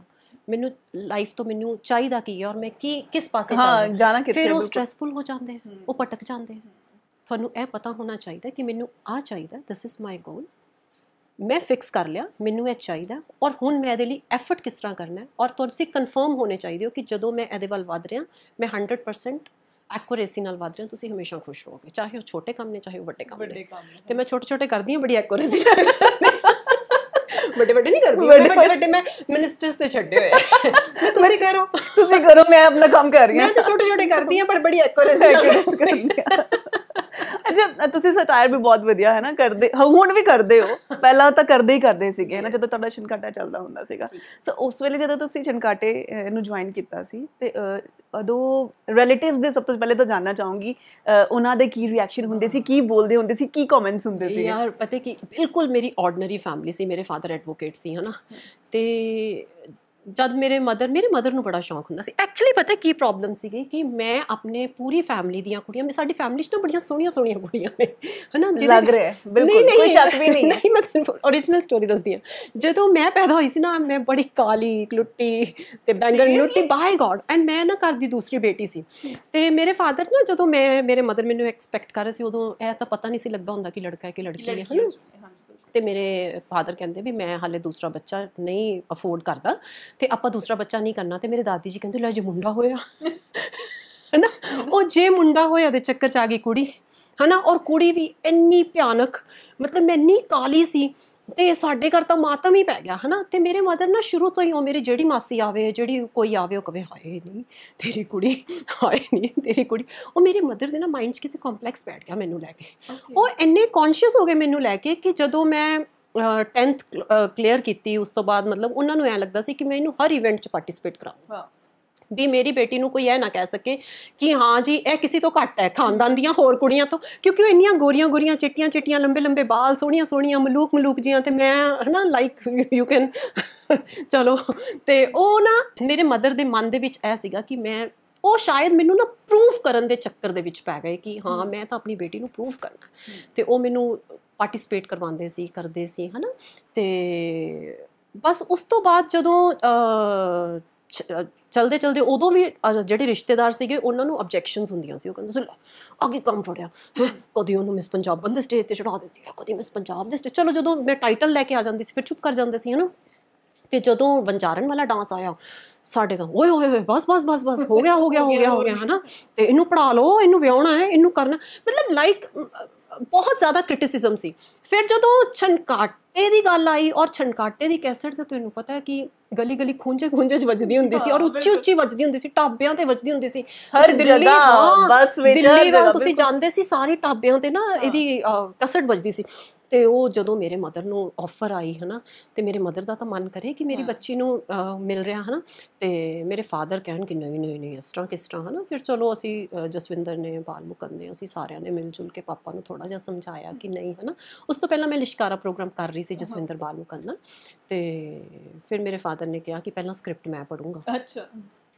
ਮੈਨੂੰ ਲਾਈਫ ਤੋਂ ਮੈਨੂੰ ਚਾਹੀਦਾ ਕੀ ਹੈ ਔਰ ਮੈਂ ਕੀ ਕਿਸ ਪਾਸੇ ਜਾਣਾ ਫਿਰ ਉਹ ਸਟ੍ਰੈਸਫੁਲ ਹੋ ਜਾਂਦੇ ਉਹ ਪਟਕ ਜਾਂਦੇ ਤੁਹਾਨੂੰ ਇਹ ਪਤਾ ਹੋਣਾ ਚਾਹੀਦਾ ਕਿ ਮੈਨੂੰ ਆ ਚਾਹੀਦਾ ਦਿਸ ਇਜ਼ ਮਾਈ ਗੋਲ ਮੈਂ ਫਿਕਸ ਕਰ ਲਿਆ ਮੈਨੂੰ ਇਹ ਚਾਹੀਦਾ ਔਰ ਹੁਣ ਮੈਂ ਇਹਦੇ ਲਈ ਐਫਰਟ ਕਿਸ ਤਰ੍ਹਾਂ ਕਰਨਾ ਹੈ ਔਰ ਤੁਸੀਂ ਕਨਫਰਮ ਹੋਣੇ ਚਾਹੀਦੇ ਹੋ ਕਿ ਜਦੋਂ ਮੈਂ ਇਹਦੇ ਵੱਲ ਵਧ ਰਿਹਾ ਮੈਂ 100% ਐਕੂਰੇਸੀ ਨਾਲ ਵਧ ਰਿਹਾ ਤੁਸੀਂ ਹਮੇਸ਼ਾ ਖੁਸ਼ ਰਹੋਗੇ ਚਾਹੇ ਉਹ ਛੋਟੇ ਕੰਮ ਨੇ ਚਾਹੇ ਉਹ ਵੱਡੇ ਕੰਮ ਨੇ ਤੇ ਮੈਂ ਛੋਟੇ ਛੋਟੇ ਕਰਦੀ ਹਾਂ ਬੜੀ ਐਕੂਰੇਸੀ ਨਾਲ ਵੱਡੇ ਵੱਡੇ ਨਹੀਂ ਕਰਦੀ ਮੈਂ ਵੱਡੇ ਵੱਡੇ ਮੈਂ ਮਿਨਿਸਟਰਸ ਤੇ ਛੱਡੇ ਹੋਏ ਮੈਂ ਤੁਸੀਂ ਕਰੋ ਤੁਸੀਂ ਕਰੋ ਮੈਂ ਆਪਣਾ ਕੰਮ ਕਰ ਰਹੀ ਹਾਂ ਮੈਂ ਤਾਂ ਛੋਟੇ ਛੋਟੇ ਕਰਦੀ ਹਾਂ ਪਰ ਬੜੀ ਐਕੋਰੇਸ ਨਾਲ ਕਰਦੀ ਹਾਂ ਅੱਛਾ ਤੁਸੀਂ ਸਟਾਇਰ ਵੀ ਬਹੁਤ ਵਧੀਆ ਹੈ ਨਾ ਕਰਦੇ ਹੁਣ ਵੀ ਕਰਦੇ ਹੋ ਪਹਿਲਾਂ ਤਾਂ ਕਰਦੇ ਹੀ ਕਰਦੇ ਸੀਗੇ ਨਾ ਜਦੋਂ ਤੁਹਾਡਾ ਛਨਕਾਟਾ ਚੱਲਦਾ ਹੁੰਦਾ ਸੀਗਾ ਸੋ ਉਸ ਵੇਲੇ ਜਦੋਂ ਤੁਸੀਂ ਛਨਕਾਟੇ ਨੂੰ ਜੁਆਇਨ ਕੀਤਾ ਸੀ ਤੇ ਉਦੋਂ ਰਿਲੇਟਿਵਸ ਦੇ ਸਭ ਤੋਂ ਪਹਿਲੇ ਤਾਂ ਜਾਨਣਾ ਚਾਹੂੰਗੀ ਉਹਨਾਂ ਦੇ ਕੀ ਰਿਐਕਸ਼ਨ ਹੁੰਦੇ ਸੀ ਕੀ ਬੋਲਦੇ ਹੁੰਦੇ ਸੀ ਕੀ ਕਮੈਂਟਸ ਹੁੰਦੇ ਸੀ ਯਾਰ ਪਤਾ ਕਿ ਬਿਲਕੁਲ ਮੇਰੀ ਆਰਡੀਨਰੀ ਫੈਮਿਲੀ ਸੀ ਮੇਰੇ ਫਾਦਰ ਐਡਵੋਕੇਟ ਸੀ ਹਨਾ ਤੇ ਜਦ ਮੇਰੇ ਮਦਰ ਮੇਰੇ ਮਦਰ ਨੂੰ ਬੜਾ ਸ਼ੌਂਕ ਹੁੰਦਾ ਸੀ ਐਕਚੁਅਲੀ ਪਤਾ ਕੀ ਪ੍ਰੋਬਲਮ ਸੀਗੀ ਕਿ ਮੈਂ ਆਪਣੇ ਪੂਰੀ ਫੈਮਿਲੀ ਦੀਆਂ ਕੁੜੀਆਂ ਮੇ ਸਾਡੀ ਫੈਮਿਲੀ 'ਚ ਨਾ ਬੜੀਆਂ ਸੋਹਣੀਆਂ ਸੋਹਣੀਆਂ ਕੁੜੀਆਂ ਨੇ ਹਨਾ ਲੱਗ ਰਿਹਾ ਬਿਲਕੁਲ ਕੋਈ ਸ਼ੱਕ ਵੀ ਨਹੀਂ ਨਹੀਂ ਮੈਂ ਤੁਹਾਨੂੰ origignal ਦੱਸਦੀ ਹਾਂ ਜਦੋਂ ਮੈਂ ਪੈਦਾ ਹੋਈ ਸੀ ਨਾ ਮੈਂ ਬੜੀ ਕਾਲੀ ਕਲੁੱਟੀ ਤੇ ਬੈਂਗਲ ਲੁੱਟੀ ਬਾਈ ਗॉड ਐਂਡ ਮੈਂ ਨਾ ਘਰ ਦੀ ਦੂਸਰੀ ਬੇਟੀ ਸੀ ਤੇ ਮੇਰੇ ਫਾਦਰ ਨਾ ਜਦੋਂ ਮੈਂ ਮੇਰੇ ਮਦਰ ਮੈਨੂੰ ਐਕਸਪੈਕਟ ਕਰ ਰਹੇ ਸੀ ਉਦੋਂ ਇਹ ਤਾਂ ਪਤਾ ਨਹੀਂ ਸੀ ਲੱਗਦਾ ਹੁੰਦਾ ਕਿ ਲੜਕਾ ਹੈ ਕਿ ਲੜਕੀ ਹੈ ਹਨਾ ਤੇ ਮੇਰੇ ਫਾਦਰ ਕਹਿੰਦੇ ਵੀ ਮੈਂ ਹਾਲੇ ਦੂਸਰਾ ਬੱਚਾ ਨਹੀਂ ਅਫੋਰਡ ਕਰਦਾ ਤੇ ਆਪਾਂ ਦੂਸਰਾ ਬੱਚਾ ਨਹੀਂ ਕਰਨਾ ਤੇ ਮੇਰੇ ਦਾਦੀ ਜੀ ਕਹਿੰਦੇ ਲੈ ਜੇ ਮੁੰਡਾ ਹੋਇਆ ਹੈਨਾ ਉਹ ਜੇ ਮੁੰਡਾ ਹੋਇਆ ਦੇ ਚੱਕਰ ਚ ਆ ਗਈ ਕੁੜੀ ਹਨਾ ਔਰ ਕੁੜੀ ਵੀ ਇੰਨੀ ਭਿਆਨਕ ਮਤਲਬ ਮੈਂ ਇੰਨੀ ਕਾਲੀ ਸੀ ਤੇ ਸਾਡੇ ਘਰ ਤਾਂ ਮਾਤਮ ਹੀ ਪੈ ਗਿਆ ਹਨਾ ਤੇ ਮੇਰੇ ਮਦਰ ਨਾ ਸ਼ੁਰੂ ਤੋਂ ਹੀ ਉਹ ਮੇਰੀ ਜਿਹੜੀ ਮਾਸੀ ਆਵੇ ਜਿਹੜੀ ਕੋਈ ਆਵੇ ਉਹ ਕਵੇ ਹਾਏ ਨਹੀਂ ਤੇਰੀ ਕੁੜੀ ਹਾਏ ਨਹੀਂ ਤੇਰੀ ਕੁੜੀ ਉਹ ਮੇਰੇ ਮਦਰ ਦੇ ਨਾ ਮਾਈਂਡ 'ਚ ਕਿਤੇ ਕੰਪਲੈਕਸ ਬੈਠ ਗਿਆ ਮੈਨੂੰ ਲੈ ਕੇ ਉਹ ਇੰਨੇ ਕੌਨਸ਼ੀਅਸ ਹੋ ਗਏ ਮੈਨੂੰ ਲੈ ਕੇ ਕਿ ਜਦੋਂ ਮੈਂ 10th ਕਲੀਅਰ ਕੀਤੀ ਉਸ ਤੋਂ ਬਾਅਦ ਮਤਲਬ ਉਹਨਾਂ ਨੂੰ ਐ ਲੱਗਦਾ ਸੀ ਕਿ ਮੈਂ ਇਹਨੂੰ ਹਰ ਇਵੈਂਟ 'ਚ ਪਾਰਟਿਸਿਪੇਟ ਕਰਾਵਾਂ ਵੀ ਮੇਰੀ ਬੇਟੀ ਨੂੰ ਕੋਈ ਇਹ ਨਾ ਕਹਿ ਸਕੇ ਕਿ ਹਾਂ ਜੀ ਇਹ ਕਿਸੇ ਤੋਂ ਘੱਟ ਹੈ ਖਾਨਦਾਨ ਦੀਆਂ ਹੋਰ ਕੁੜੀਆਂ ਤੋਂ ਕਿਉਂਕਿ ਉਹ ਇੰਨੀਆਂ ਗੋਰੀਆਂ ਗੋਰੀਆਂ ਚਿੱਟੀਆਂ ਚਿੱਟੀਆਂ ਲੰਬੇ ਲੰਬੇ ਬਾਲ ਸੋਹਣੀਆਂ ਸੋਹਣੀਆਂ ਮਲੂਕ ਮਲੂਕ ਜੀਆਂ ਤੇ ਮੈਂ ਹਨਾ ਲਾਈਕ ਯੂ ਕੈਨ ਚਲੋ ਤੇ ਉਹ ਨਾ ਮੇਰੇ ਮਦਰ ਦੇ ਮਨ ਦੇ ਵਿੱਚ ਇਹ ਸੀਗਾ ਕਿ ਮੈਂ ਉਹ ਸ਼ਾਇਦ ਮੈਨੂੰ ਨਾ ਪ੍ਰੂਫ ਕਰਨ ਦੇ ਚੱਕਰ ਦੇ ਵਿੱਚ ਪੈ ਗਏ ਕਿ ਹਾਂ ਮੈਂ ਤਾਂ ਆਪਣੀ ਬੇਟੀ ਨੂੰ ਪ੍ਰੂਫ ਕਰਨਾ ਤੇ ਉਹ ਮੈਨੂੰ ਪਾਰਟਿਸਿਪੇਟ ਕਰਵਾਉਂਦੇ ਸੀ ਕਰਦੇ ਸੀ ਹਨਾ ਤੇ ਬਸ ਉਸ ਤੋਂ ਬਾਅਦ ਜਦੋਂ ਚਲਦੇ ਚਲਦੇ ਉਦੋਂ ਵੀ ਜਿਹੜੇ ਰਿਸ਼ਤੇਦਾਰ ਸੀਗੇ ਉਹਨਾਂ ਨੂੰ ਆਬਜੈਕਸ਼ਨਸ ਹੁੰਦੀਆਂ ਸੀ ਉਹ ਕਹਿੰਦੇ ਸੀ ਅੱਗੇ ਕੰਮ ਫੜਿਆ ਕਦੀ ਉਹਨੂੰ ਮਿਸ ਪੰਜਾਬ ਬੰਦੇ ਸਟੇਜ ਤੇ ਚੜਾ ਦਿੰਦੀ ਆ ਕਦੀ ਮਿਸ ਪੰਜਾਬ ਦੇ ਸਟੇਜ ਚਲੋ ਜਦੋਂ ਮੈਂ ਟਾਈਟਲ ਲੈ ਕੇ ਆ ਜਾਂਦੀ ਸੀ ਫਿਰ ਚੁੱਪ ਕਰ ਜਾਂਦੇ ਸੀ ਹਨਾ ਤੇ ਜਦੋਂ ਬੰਜਾਰਨ ਵਾਲਾ ਡਾਂਸ ਆਇਆ ਸਾਡੇ ਕਾ ਓਏ ਓਏ ਬਸ ਬਸ ਬਸ ਬਸ ਹੋ ਗਿਆ ਹੋ ਗਿਆ ਹੋ ਗਿਆ ਹੋ ਗਿਆ ਹਨਾ ਤੇ ਇਹਨੂੰ ਪੜਾ ਲਓ ਇਹਨੂੰ ਵਿਆਹਣਾ ਹੈ ਇਹਨੂੰ ਕਰਨਾ ਮਤਲਬ ਲਾਈਕ ਬਹੁਤ ਜ਼ਿਆਦਾ ਕ੍ਰਿਟਿਸਿਜ਼ਮ ਸੀ ਫਿਰ ਜਦੋਂ ਛਣਕਾਟੇ ਦੀ ਗੱਲ ਆਈ ਔਰ ਛਣਕਾਟੇ ਦੀ ਕੈਸਟ ਤਾਂ ਤੁਹਾਨੂੰ ਪਤਾ ਹੈ ਕਿ ਗਲੀ ਗਲੀ ਖੁੰਝੇ ਖੁੰਝੇ ਵੱਜਦੀ ਹੁੰਦੀ ਸੀ ਔਰ ਉੱਚੀ ਉੱਚੀ ਵੱਜਦੀ ਹੁੰਦੀ ਸੀ ਟਾਬਿਆਂ ਤੇ ਵੱਜਦੀ ਹੁੰਦੀ ਸੀ ਹਰ ਦਿੱਲੀ ਬਸ ਵਿੱਚ ਦਿੱਲੀ ਵਾਲ ਤੁਸੀਂ ਜਾਂਦੇ ਸੀ ਸਾਰੇ ਟਾਬਿਆਂ ਤੇ ਨਾ ਇਹਦੀ ਕਸਟ ਵੱਜਦੀ ਸੀ ਤੇ ਉਹ ਜਦੋਂ ਮੇਰੇ ਮਦਰ ਨੂੰ ਆਫਰ ਆਈ ਹਨਾ ਤੇ ਮੇਰੇ ਮਦਰ ਦਾ ਤਾਂ ਮਨ ਕਰੇ ਕਿ ਮੇਰੀ ਬੱਚੀ ਨੂੰ ਮਿਲ ਰਿਹਾ ਹਨਾ ਤੇ ਮੇਰੇ ਫਾਦਰ ਕਹਿਣ ਕਿ ਨਹੀਂ ਨਹੀਂ ਨਹੀਂ ਇਸ ਤਰ੍ਹਾਂ ਕਿਸ ਤਰ੍ਹਾਂ ਹਨਾ ਫਿਰ ਚਲੋ ਅਸੀਂ ਜਸਵਿੰਦਰ ਨੇ ਬਾਲ ਮੁਕੰਦੇ ਅਸੀਂ ਸਾਰਿਆਂ ਨੇ ਮਿਲ ਜੁਲ ਕੇ ਪਾਪਾ ਨੂੰ ਥੋੜਾ ਜਿਹਾ ਸਮਝਾਇਆ ਕਿ ਨਹੀਂ ਹਨਾ ਉਸ ਤੋਂ ਪਹਿਲਾਂ ਮੈਂ ਲਿਸ਼ਕਾਰਾ ਪ੍ਰੋਗਰਾਮ ਕਰ ਰਹੀ ਸੀ ਜਸਵਿੰਦਰ ਬਾਲ ਮੁਕੰਦਾ ਤੇ ਫਿਰ ਮੇਰੇ ਫਾਦਰ ਨੇ ਕਿਹਾ ਕਿ ਪਹਿਲਾਂ ਸਕ੍ਰਿਪਟ ਮੈਂ ਪੜੂੰਗਾ ਅੱਛਾ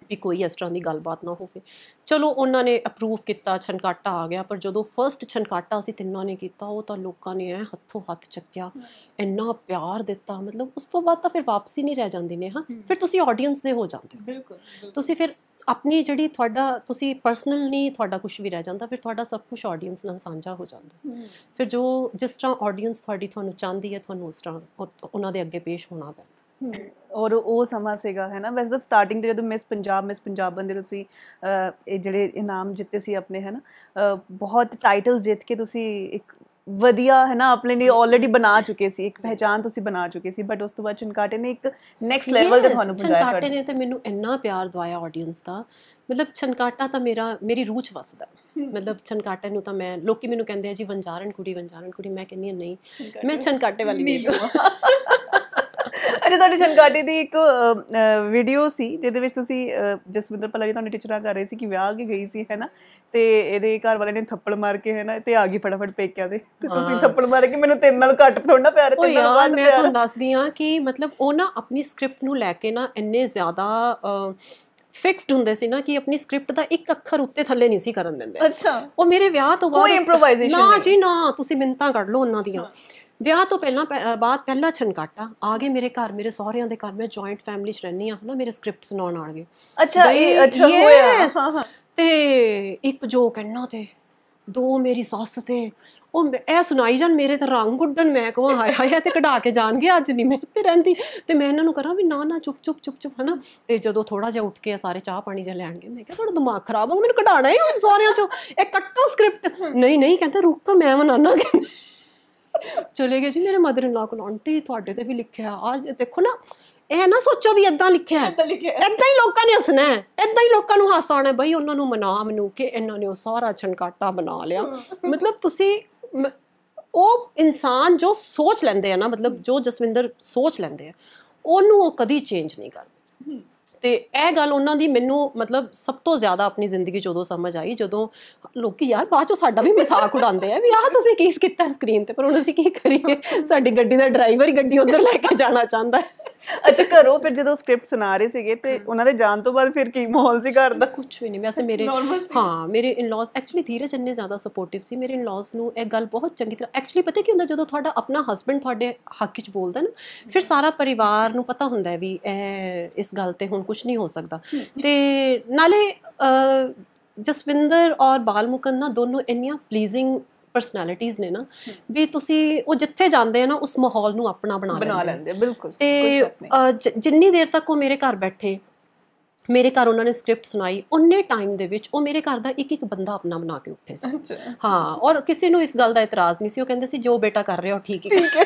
ਵੀ ਕੋਈ ਇਸ ਤਰ੍ਹਾਂ ਦੀ ਗੱਲਬਾਤ ਨਾ ਹੋਵੇ ਚਲੋ ਉਹਨਾਂ ਨੇ ਅਪਰੂਵ ਕੀਤਾ ਛਨਕਾਟਾ ਆ ਗਿਆ ਪਰ ਜਦੋਂ ਫਰਸਟ ਛਨਕਾਟਾ ਅਸੀਂ ਤਿੰਨਾਂ ਨੇ ਕੀਤਾ ਉਹ ਤਾਂ ਲੋਕਾਂ ਨੇ ਐ ਹੱਥੋਂ ਹੱਥ ਚੱਕਿਆ ਇੰਨਾ ਪਿਆਰ ਦਿੱਤਾ ਮਤਲਬ ਉਸ ਤੋਂ ਬਾਅਦ ਤਾਂ ਫਿਰ ਵਾਪਸੀ ਨਹੀਂ ਰਹਿ ਜਾਂਦੀ ਨੇ ਹਾਂ ਫਿਰ ਤੁਸੀਂ ਆਡੀਅנס ਦੇ ਹੋ ਜਾਂਦੇ ਬਿਲਕੁਲ ਤੁਸੀਂ ਫਿਰ ਆਪਣੀ ਜਿਹੜੀ ਤੁਹਾਡਾ ਤੁਸੀਂ ਪਰਸਨਲ ਨਹੀਂ ਤੁਹਾਡਾ ਕੁਝ ਵੀ ਰਹਿ ਜਾਂਦਾ ਫਿਰ ਤੁਹਾਡਾ ਸਭ ਕੁਝ ਆਡੀਅנס ਨਾਲ ਸਾਂਝਾ ਹੋ ਜਾਂਦਾ ਫਿਰ ਜੋ ਜਿਸ ਤਰ੍ਹਾਂ ਆਡੀਅנס ਤੁਹਾਡੀ ਤੁਹਾਨੂੰ ਚਾਹੁੰਦੀ ਹੈ ਤੁਹਾਨੂੰ ਉਸ ਤਰ੍ਹਾਂ ਉਹਨਾਂ ਦੇ ਅੱਗੇ ਪੇਸ਼ ਹੋਣਾ ਪੈਂਦਾ ਔਰ ਉਹ ਸਮਾਂ ਸੀਗਾ ਹੈ ਨਾ ਵੈਸੇ ਤਾਂ ਸਟਾਰਟਿੰਗ ਤੇ ਜਦੋਂ ਮਿਸ ਪੰਜਾਬ ਮਿਸ ਪੰਜਾਬ ਬੰਦੇ ਤੁਸੀਂ ਇਹ ਜਿਹੜੇ ਇਨਾਮ ਜਿੱਤੇ ਸੀ ਆਪਣੇ ਹੈ ਨਾ ਬਹੁਤ ਟਾਈਟਲਸ ਜਿੱਤ ਕੇ ਤੁਸੀਂ ਇੱਕ ਵਧੀਆ ਹੈ ਨਾ ਆਪਣੇ ਲਈ ਆਲਰੇਡੀ ਬਣਾ ਚੁੱਕੇ ਸੀ ਇੱਕ ਪਹਿਚਾਨ ਤੁਸੀਂ ਬਣਾ ਚੁੱਕੇ ਸੀ ਬਟ ਉਸ ਤੋਂ ਬਾਅਦ ਚਨਕਾਟੇ ਨੇ ਇੱਕ ਨੈਕਸਟ ਲੈਵਲ ਤੇ ਤੁਹਾਨੂੰ ਪਹੁੰਚਾਇਆ ਚਨਕਾਟੇ ਨੇ ਤੇ ਮੈਨੂੰ ਇੰਨਾ ਪਿਆਰ ਦਵਾਇਆ ਆਡੀਅנס ਦਾ ਮਤਲਬ ਚਨਕਾਟਾ ਤਾਂ ਮੇਰਾ ਮੇਰੀ ਰੂਚ ਵਸਦਾ ਮਤਲਬ ਚਨਕਾਟੇ ਨੂੰ ਤਾਂ ਮੈਂ ਲੋਕੀ ਮੈਨੂੰ ਕਹਿੰਦੇ ਆ ਜੀ ਵੰਜਾਰਨ ਕੁੜੀ ਵੰਜਾਰਨ ਕੁੜੀ ਮੈਂ ਕਹਿੰਨੀ ਨਹੀਂ ਮੈਂ ਚਨਕਾਟੇ ਵਾਲੀ ਨਹੀਂ ਹਾਂ ਅੱਛਾ ਤੁਹਾਡੀ ਸ਼ਨਗਾਟੀ ਦੀ ਇੱਕ ਵੀਡੀਓ ਸੀ ਜਿਹਦੇ ਵਿੱਚ ਤੁਸੀਂ ਜਸਵਿੰਦਰ ਪੱਲਾ ਜੀ ਤੁਹਾਨੂੰ ਟੀਚਰਾਂ ਕਰ ਰਹੇ ਸੀ ਕਿ ਵਿਆਹ ਕੇ ਗਈ ਸੀ ਹੈਨਾ ਤੇ ਇਹਦੇ ਘਰ ਵਾਲੇ ਨੇ ਥੱਪੜ ਮਾਰ ਕੇ ਹੈਨਾ ਤੇ ਆ ਗਈ ਫਟਾਫਟ ਪੇਕਿਆ ਦੇ ਤੇ ਤੁਸੀਂ ਥੱਪੜ ਮਾਰ ਕੇ ਮੈਨੂੰ ਤੇਰੇ ਨਾਲ ਘੱਟ ਥੋੜਾ ਪਿਆਰ ਤੇ ਨਾ ਬਾਅਦ ਮੈਂ ਤੁਹਾਨੂੰ ਦੱਸਦੀ ਆ ਕਿ ਮਤਲਬ ਉਹ ਨਾ ਆਪਣੀ ਸਕ੍ਰਿਪਟ ਨੂੰ ਲੈ ਕੇ ਨਾ ਇੰਨੇ ਜ਼ਿਆਦਾ ਫਿਕਸਡ ਹੁੰਦੇ ਸੀ ਨਾ ਕਿ ਆਪਣੀ ਸਕ੍ਰਿਪਟ ਦਾ ਇੱਕ ਅੱਖਰ ਉੱਤੇ ਥੱਲੇ ਨਹੀਂ ਸੀ ਕਰਨ ਦਿੰਦੇ ਅੱਛਾ ਉਹ ਮੇਰੇ ਵਿਆਹ ਤੋਂ ਬਾਅਦ ਕੋਈ ਇੰਪਰੋਵਾਈਜ਼ੇਸ਼ਨ ਨਾ ਜੀ ਨਾ ਤੁਸੀਂ ਮਿੰਤਾ ਕੱਢ ਲਓ ਉਹਨਾਂ ਦੀਆਂ ਵਿਆਹ ਤੋਂ ਪਹਿਲਾਂ ਬਾਅਦ ਪਹਿਲਾ ਛਨਕਾਟਾ ਆ ਗਏ ਮੇਰੇ ਘਰ ਮੇਰੇ ਸਹੁਰਿਆਂ ਦੇ ਘਰ ਮੈਂ ਜੁਆਇੰਟ ਫੈਮਿਲੀ 'ਚ ਰਹਿਨੀ ਆ ਹਨਾ ਮੇਰੇ ਸਕ੍ਰਿਪਟ ਸੁਣਾਉਣ ਆਣ ਗਏ ਅੱਛਾ ਇਹ ਅੱਛਾ ਹੋਇਆ ਹਾਂ ਹਾਂ ਤੇ ਇੱਕ ਜੋਕ ਇੰਨਾ ਤੇ ਦੋ ਮੇਰੀ ਸੱਸ ਤੇ ਉਹ ਇਹ ਸੁਣਾਈ ਜਾਣ ਮੇਰੇ ਤਾਂ ਰੰਗ ਉੱਡਣ ਮੈਂ ਕਹਾਂ ਹਾਏ ਹਾਏ ਤੇ ਕਢਾ ਕੇ ਜਾਣਗੇ ਅੱਜ ਨਹੀਂ ਮੈਂ ਤੇ ਰਹਿੰਦੀ ਤੇ ਮੈਂ ਇਹਨਾਂ ਨੂੰ ਕਰਾਂ ਵੀ ਨਾ ਨਾ ਚੁੱਪ ਚੁੱਪ ਚੁੱਪ ਚੁੱਪ ਹਨਾ ਤੇ ਜਦੋਂ ਥੋੜਾ ਜਿਹਾ ਉੱਠ ਕੇ ਸਾਰੇ ਚਾਹ ਪਾਣੀ ਜਿਹਾ ਲੈਣਗੇ ਮੈਂ ਕਿਹਾ ਤੁਹਾਡਾ ਦਿਮਾਗ ਖਰਾਬ ਹੋ ਮੈਨੂੰ ਕਢਾਣਾ ਹੀ ਉਹ ਸਾਰਿਆਂ ਚੋਂ ਇਹ ਕੱਟੋ ਸਕ੍ਰਿਪਟ ਨਹੀਂ ਨਹੀਂ ਕਹਿੰਦਾ ਰੁਕ ਮੈਂ ਮਨਾਨਾ ਕਹਿੰਦਾ ਚਲੇ ਗਏ ਜੀ ਮੇਰੇ ਮਦਰ ਇਨ ਲਾ ਕੋਲ ਆਂਟੀ ਤੁਹਾਡੇ ਤੇ ਵੀ ਲਿਖਿਆ ਆ ਦੇਖੋ ਨਾ ਇਹ ਨਾ ਸੋਚੋ ਵੀ ਇਦਾਂ ਲਿਖਿਆ ਹੈ ਇਦਾਂ ਲਿਖਿਆ ਇਦਾਂ ਹੀ ਲੋਕਾਂ ਨੇ ਹੱਸਣਾ ਹੈ ਇਦਾਂ ਹੀ ਲੋਕਾਂ ਨੂੰ ਹਾਸਾ ਆਣਾ ਬਈ ਉਹਨਾਂ ਨੂੰ ਮਨਾ ਮਨੂ ਕਿ ਇਹਨਾਂ ਨੇ ਉਹ ਸਾਰਾ ਛਣਕਾਟਾ ਬਣਾ ਲਿਆ ਮਤਲਬ ਤੁਸੀਂ ਉਹ ਇਨਸਾਨ ਜੋ ਸੋਚ ਲੈਂਦੇ ਆ ਨਾ ਮਤਲਬ ਜੋ ਜਸਵਿੰਦਰ ਸੋਚ ਲੈਂਦੇ ਆ ਉਹਨੂੰ ਉਹ ਕਦੀ ਚੇਂਜ ਨਹੀਂ ਕਰਦੇ ਤੇ ਇਹ ਗੱਲ ਉਹਨਾਂ ਦੀ ਮੈਨੂੰ ਮਤਲਬ ਸਭ ਤੋਂ ਜ਼ਿਆਦਾ ਆਪਣੀ ਜ਼ਿੰਦਗੀ ਚੋਂ ਉਦੋਂ ਸਮਝ ਆਈ ਜਦੋਂ ਲੋਕੀ ਯਾਰ ਬਾਅਦ ਚੋਂ ਸਾਡਾ ਵੀ ਮਜ਼ਾਕ ਉਡਾਉਂਦੇ ਆ ਵੀ ਆਹ ਤੁਸੀਂ ਕੀ ਕੀਤਾ ਸਕਰੀਨ ਤੇ ਪਰ ਹੁਣ ਅਸੀਂ ਕੀ ਕਰੀਏ ਸਾਡੀ ਗੱਡੀ ਦਾ ਡਰਾਈਵਰ ਗੱਡੀ ਉਧਰ ਲੈ ਕੇ ਜਾਣਾ ਚਾਹੁੰਦਾ ਹੈ ਅੱਛਾ ਘਰੋਂ ਫਿਰ ਜਦੋਂ ਸਕ੍ਰਿਪਟ ਸੁਣਾ ਰਹੇ ਸੀਗੇ ਤੇ ਉਹਨਾਂ ਦੇ ਜਾਣ ਤੋਂ ਬਾਅਦ ਫਿਰ ਕੀ ਮਾਹੌਲ ਸੀ ਘਰ ਦਾ ਕੁਝ ਵੀ ਨਹੀਂ ਵੈਸੇ ਮੇਰੇ ਹਾਂ ਮੇਰੇ ਇਨ-ਲॉज ਐਕਚੁਅਲੀ ਧੀਰਜ ਇੰਨੇ ਜ਼ਿਆਦਾ ਸਪੋਰਟਿਵ ਸੀ ਮੇਰੇ ਇਨ-ਲॉज ਨੂੰ ਇਹ ਗੱਲ ਬਹੁਤ ਚੰਗੀ ਤਰ੍ਹਾਂ ਐਕਚੁਅਲੀ ਪਤਾ ਕੀ ਹੁੰਦਾ ਜਦੋਂ ਤੁਹਾਡਾ ਆਪਣਾ ਹਸਬੰਡ ਤੁਹਾਡੇ ਹੱਕ 'ਚ ਬੋਲਦਾ ਨਾ ਫਿਰ ਸਾਰਾ ਪਰਿਵਾਰ ਨੂੰ ਪਤਾ ਹੁੰਦਾ ਹੈ ਵੀ ਇਹ ਇਸ ਗੱਲ ਤੇ ਹੁਣ ਕੁਝ ਨਹੀਂ ਹੋ ਸਕਦਾ ਤੇ ਨਾਲੇ ਜਸਵਿੰਦਰ ਔਰ ਬਾਲਮੁਕੰਨਾ ਦੋਨੋਂ ਇੰਨੀਆਂ ਪਲੀਜ਼ਿੰਗ ਪਰਸਨੈਲਿਟੀਆਂ ਨੇ ਨਾ ਵੀ ਤੁਸੀਂ ਉਹ ਜਿੱਥੇ ਜਾਂਦੇ ਆ ਨਾ ਉਸ ਮਾਹੌਲ ਨੂੰ ਆਪਣਾ ਬਣਾ ਲੈਂਦੇ ਬਣਾ ਲੈਂਦੇ ਬਿਲਕੁਲ ਤੇ ਜਿੰਨੀ ਦੇਰ ਤੱਕ ਉਹ ਮੇਰੇ ਘਰ ਬੈਠੇ ਮੇਰੇ ਘਰ ਉਹਨਾਂ ਨੇ ਸਕ੍ਰਿਪਟ ਸੁਣਾਈ ਉਹਨੇ ਟਾਈਮ ਦੇ ਵਿੱਚ ਉਹ ਮੇਰੇ ਘਰ ਦਾ ਇੱਕ ਇੱਕ ਬੰਦਾ ਆਪਣਾ ਬਣਾ ਕੇ ਉੱਠੇ ਸੀ ਹਾਂ ਔਰ ਕਿਸੇ ਨੂੰ ਇਸ ਗੱਲ ਦਾ ਇਤਰਾਜ਼ ਨਹੀਂ ਸੀ ਉਹ ਕਹਿੰਦੇ ਸੀ ਜੋ ਬੇਟਾ ਕਰ ਰਿਹਾ ਉਹ ਠੀਕ ਹੀ ਠੀਕ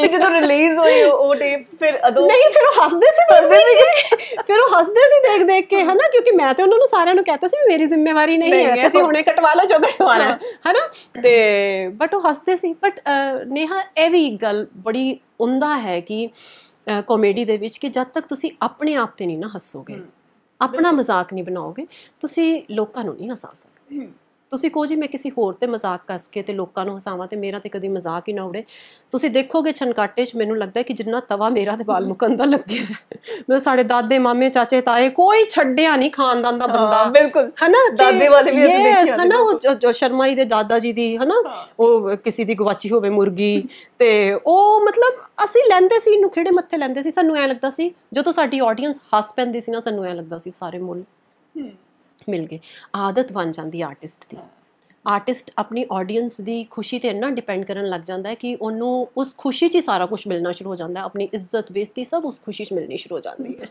ਹੈ ਜਦੋਂ ਰਿਲੀਜ਼ ਹੋਈ ਉਹ ਟੇਪ ਫਿਰ ਅਦੋਂ ਨਹੀਂ ਫਿਰ ਉਹ ਹੱਸਦੇ ਸੀ ਹੱਸਦੇ ਸੀ ਫਿਰ ਉਹ ਹੱਸਦੇ ਸੀ ਦੇਖ ਦੇਖ ਕੇ ਹਨਾ ਕਿਉਂਕਿ ਮੈਂ ਤੇ ਉਹਨਾਂ ਨੂੰ ਸਾਰਿਆਂ ਨੂੰ ਕਹਤਾ ਸੀ ਵੀ ਮੇਰੀ ਜ਼ਿੰਮੇਵਾਰੀ ਨਹੀਂ ਹੈ ਤੁਸੀਂ ਹੁਣੇ ਕਟਵਾ ਲਓ ਜੋ ਕਟਵਾਣਾ ਹਨਾ ਤੇ ਬਟ ਉਹ ਹੱਸਦੇ ਸੀ ਬਟ ਨੇਹਾ ਇਹ ਵੀ ਗੱਲ ਬੜੀ ਉੰਦਾ ਹੈ ਕਿ ਕਾਮੇਡੀ ਦੇ ਵਿੱਚ ਕਿ ਜਦ ਤੱਕ ਤੁਸੀਂ ਆਪਣੇ ਆਪ ਤੇ ਨਹੀਂ ਨਾ ਹੱਸੋਗੇ ਆਪਣਾ ਮਜ਼ਾਕ ਨਹੀਂ ਬਣਾਓਗੇ ਤੁਸੀਂ ਲੋਕਾਂ ਨੂੰ ਨਹੀਂ ਹਸਾ ਸਕਦੇ ਤੁਸੀਂ ਕਹੋ ਜੀ ਮੈਂ ਕਿਸੇ ਹੋਰ ਤੇ ਮਜ਼ਾਕ ਕਰਸ ਕੇ ਤੇ ਲੋਕਾਂ ਨੂੰ ਹਸਾਵਾਂ ਤੇ ਮੇਰਾ ਤੇ ਕਦੀ ਮਜ਼ਾਕ ਹੀ ਨਾ ਉੜੇ ਤੁਸੀਂ ਦੇਖੋਗੇ ਛਨਕਾਟੇ 'ਚ ਮੈਨੂੰ ਲੱਗਦਾ ਕਿ ਜਿੰਨਾ ਤਵਾ ਮੇਰਾ ਤੇ ਬਾਲ ਮੁਕੰਦ ਦਾ ਲੱਗਿਆ ਮੈਂ ਸਾਡੇ ਦਾਦੇ ਮਾਮੇ ਚਾਚੇ ਤਾਏ ਕੋਈ ਛੱਡਿਆ ਨਹੀਂ ਖਾਨਦਾਨ ਦਾ ਬੰਦਾ ਬਿਲਕੁਲ ਹਨਾ ਦਾਦੇ ਵਾਲੇ ਵੀ ਅਸੀਂ ਦੇਖਿਆ ਹਨਾ ਉਹ ਜੋ ਸ਼ਰਮਾਈ ਦੇ ਦਾਦਾ ਜੀ ਦੀ ਹਨਾ ਉਹ ਕਿਸੇ ਦੀ ਗਵਾਚੀ ਹੋਵੇ ਮੁਰਗੀ ਤੇ ਉਹ ਮਤਲਬ ਅਸੀਂ ਲੈਂਦੇ ਸੀ ਇਹਨੂੰ ਖੇੜੇ ਮੱਥੇ ਲੈਂਦੇ ਸੀ ਸਾਨੂੰ ਐ ਲੱਗਦਾ ਸੀ ਜਦੋਂ ਸਾਡੀ ਆਡੀਅנס ਹੱਸ ਪੈਂਦੀ ਸੀ ਨਾ ਸਾਨੂੰ ਐ ਲੱਗਦਾ ਸੀ ਸਾਰੇ ਮੁੱਲ ਮਿਲ ਗਏ ਆਦਤ ਬਣ ਜਾਂਦੀ ਆਰਟਿਸਟ ਦੀ ਆਰਟਿਸਟ ਆਪਣੀ ਆਡੀਅנס ਦੀ ਖੁਸ਼ੀ ਤੇ ਇੰਨਾ ਡਿਪੈਂਡ ਕਰਨ ਲੱਗ ਜਾਂਦਾ ਹੈ ਕਿ ਉਹਨੂੰ ਉਸ ਖੁਸ਼ੀ 'ਚ ਹੀ ਸਾਰਾ ਕੁਝ ਮਿਲਣਾ ਸ਼ੁਰੂ ਹੋ ਜਾਂਦਾ ਹੈ ਆਪਣੀ ਇੱਜ਼ਤ ਬੇਇੱਜ਼ਤੀ ਸਭ ਉਸ ਖੁਸ਼ੀ 'ਚ ਮਿਲਣੀ ਸ਼ੁਰੂ ਹੋ ਜਾਂਦੀ ਹੈ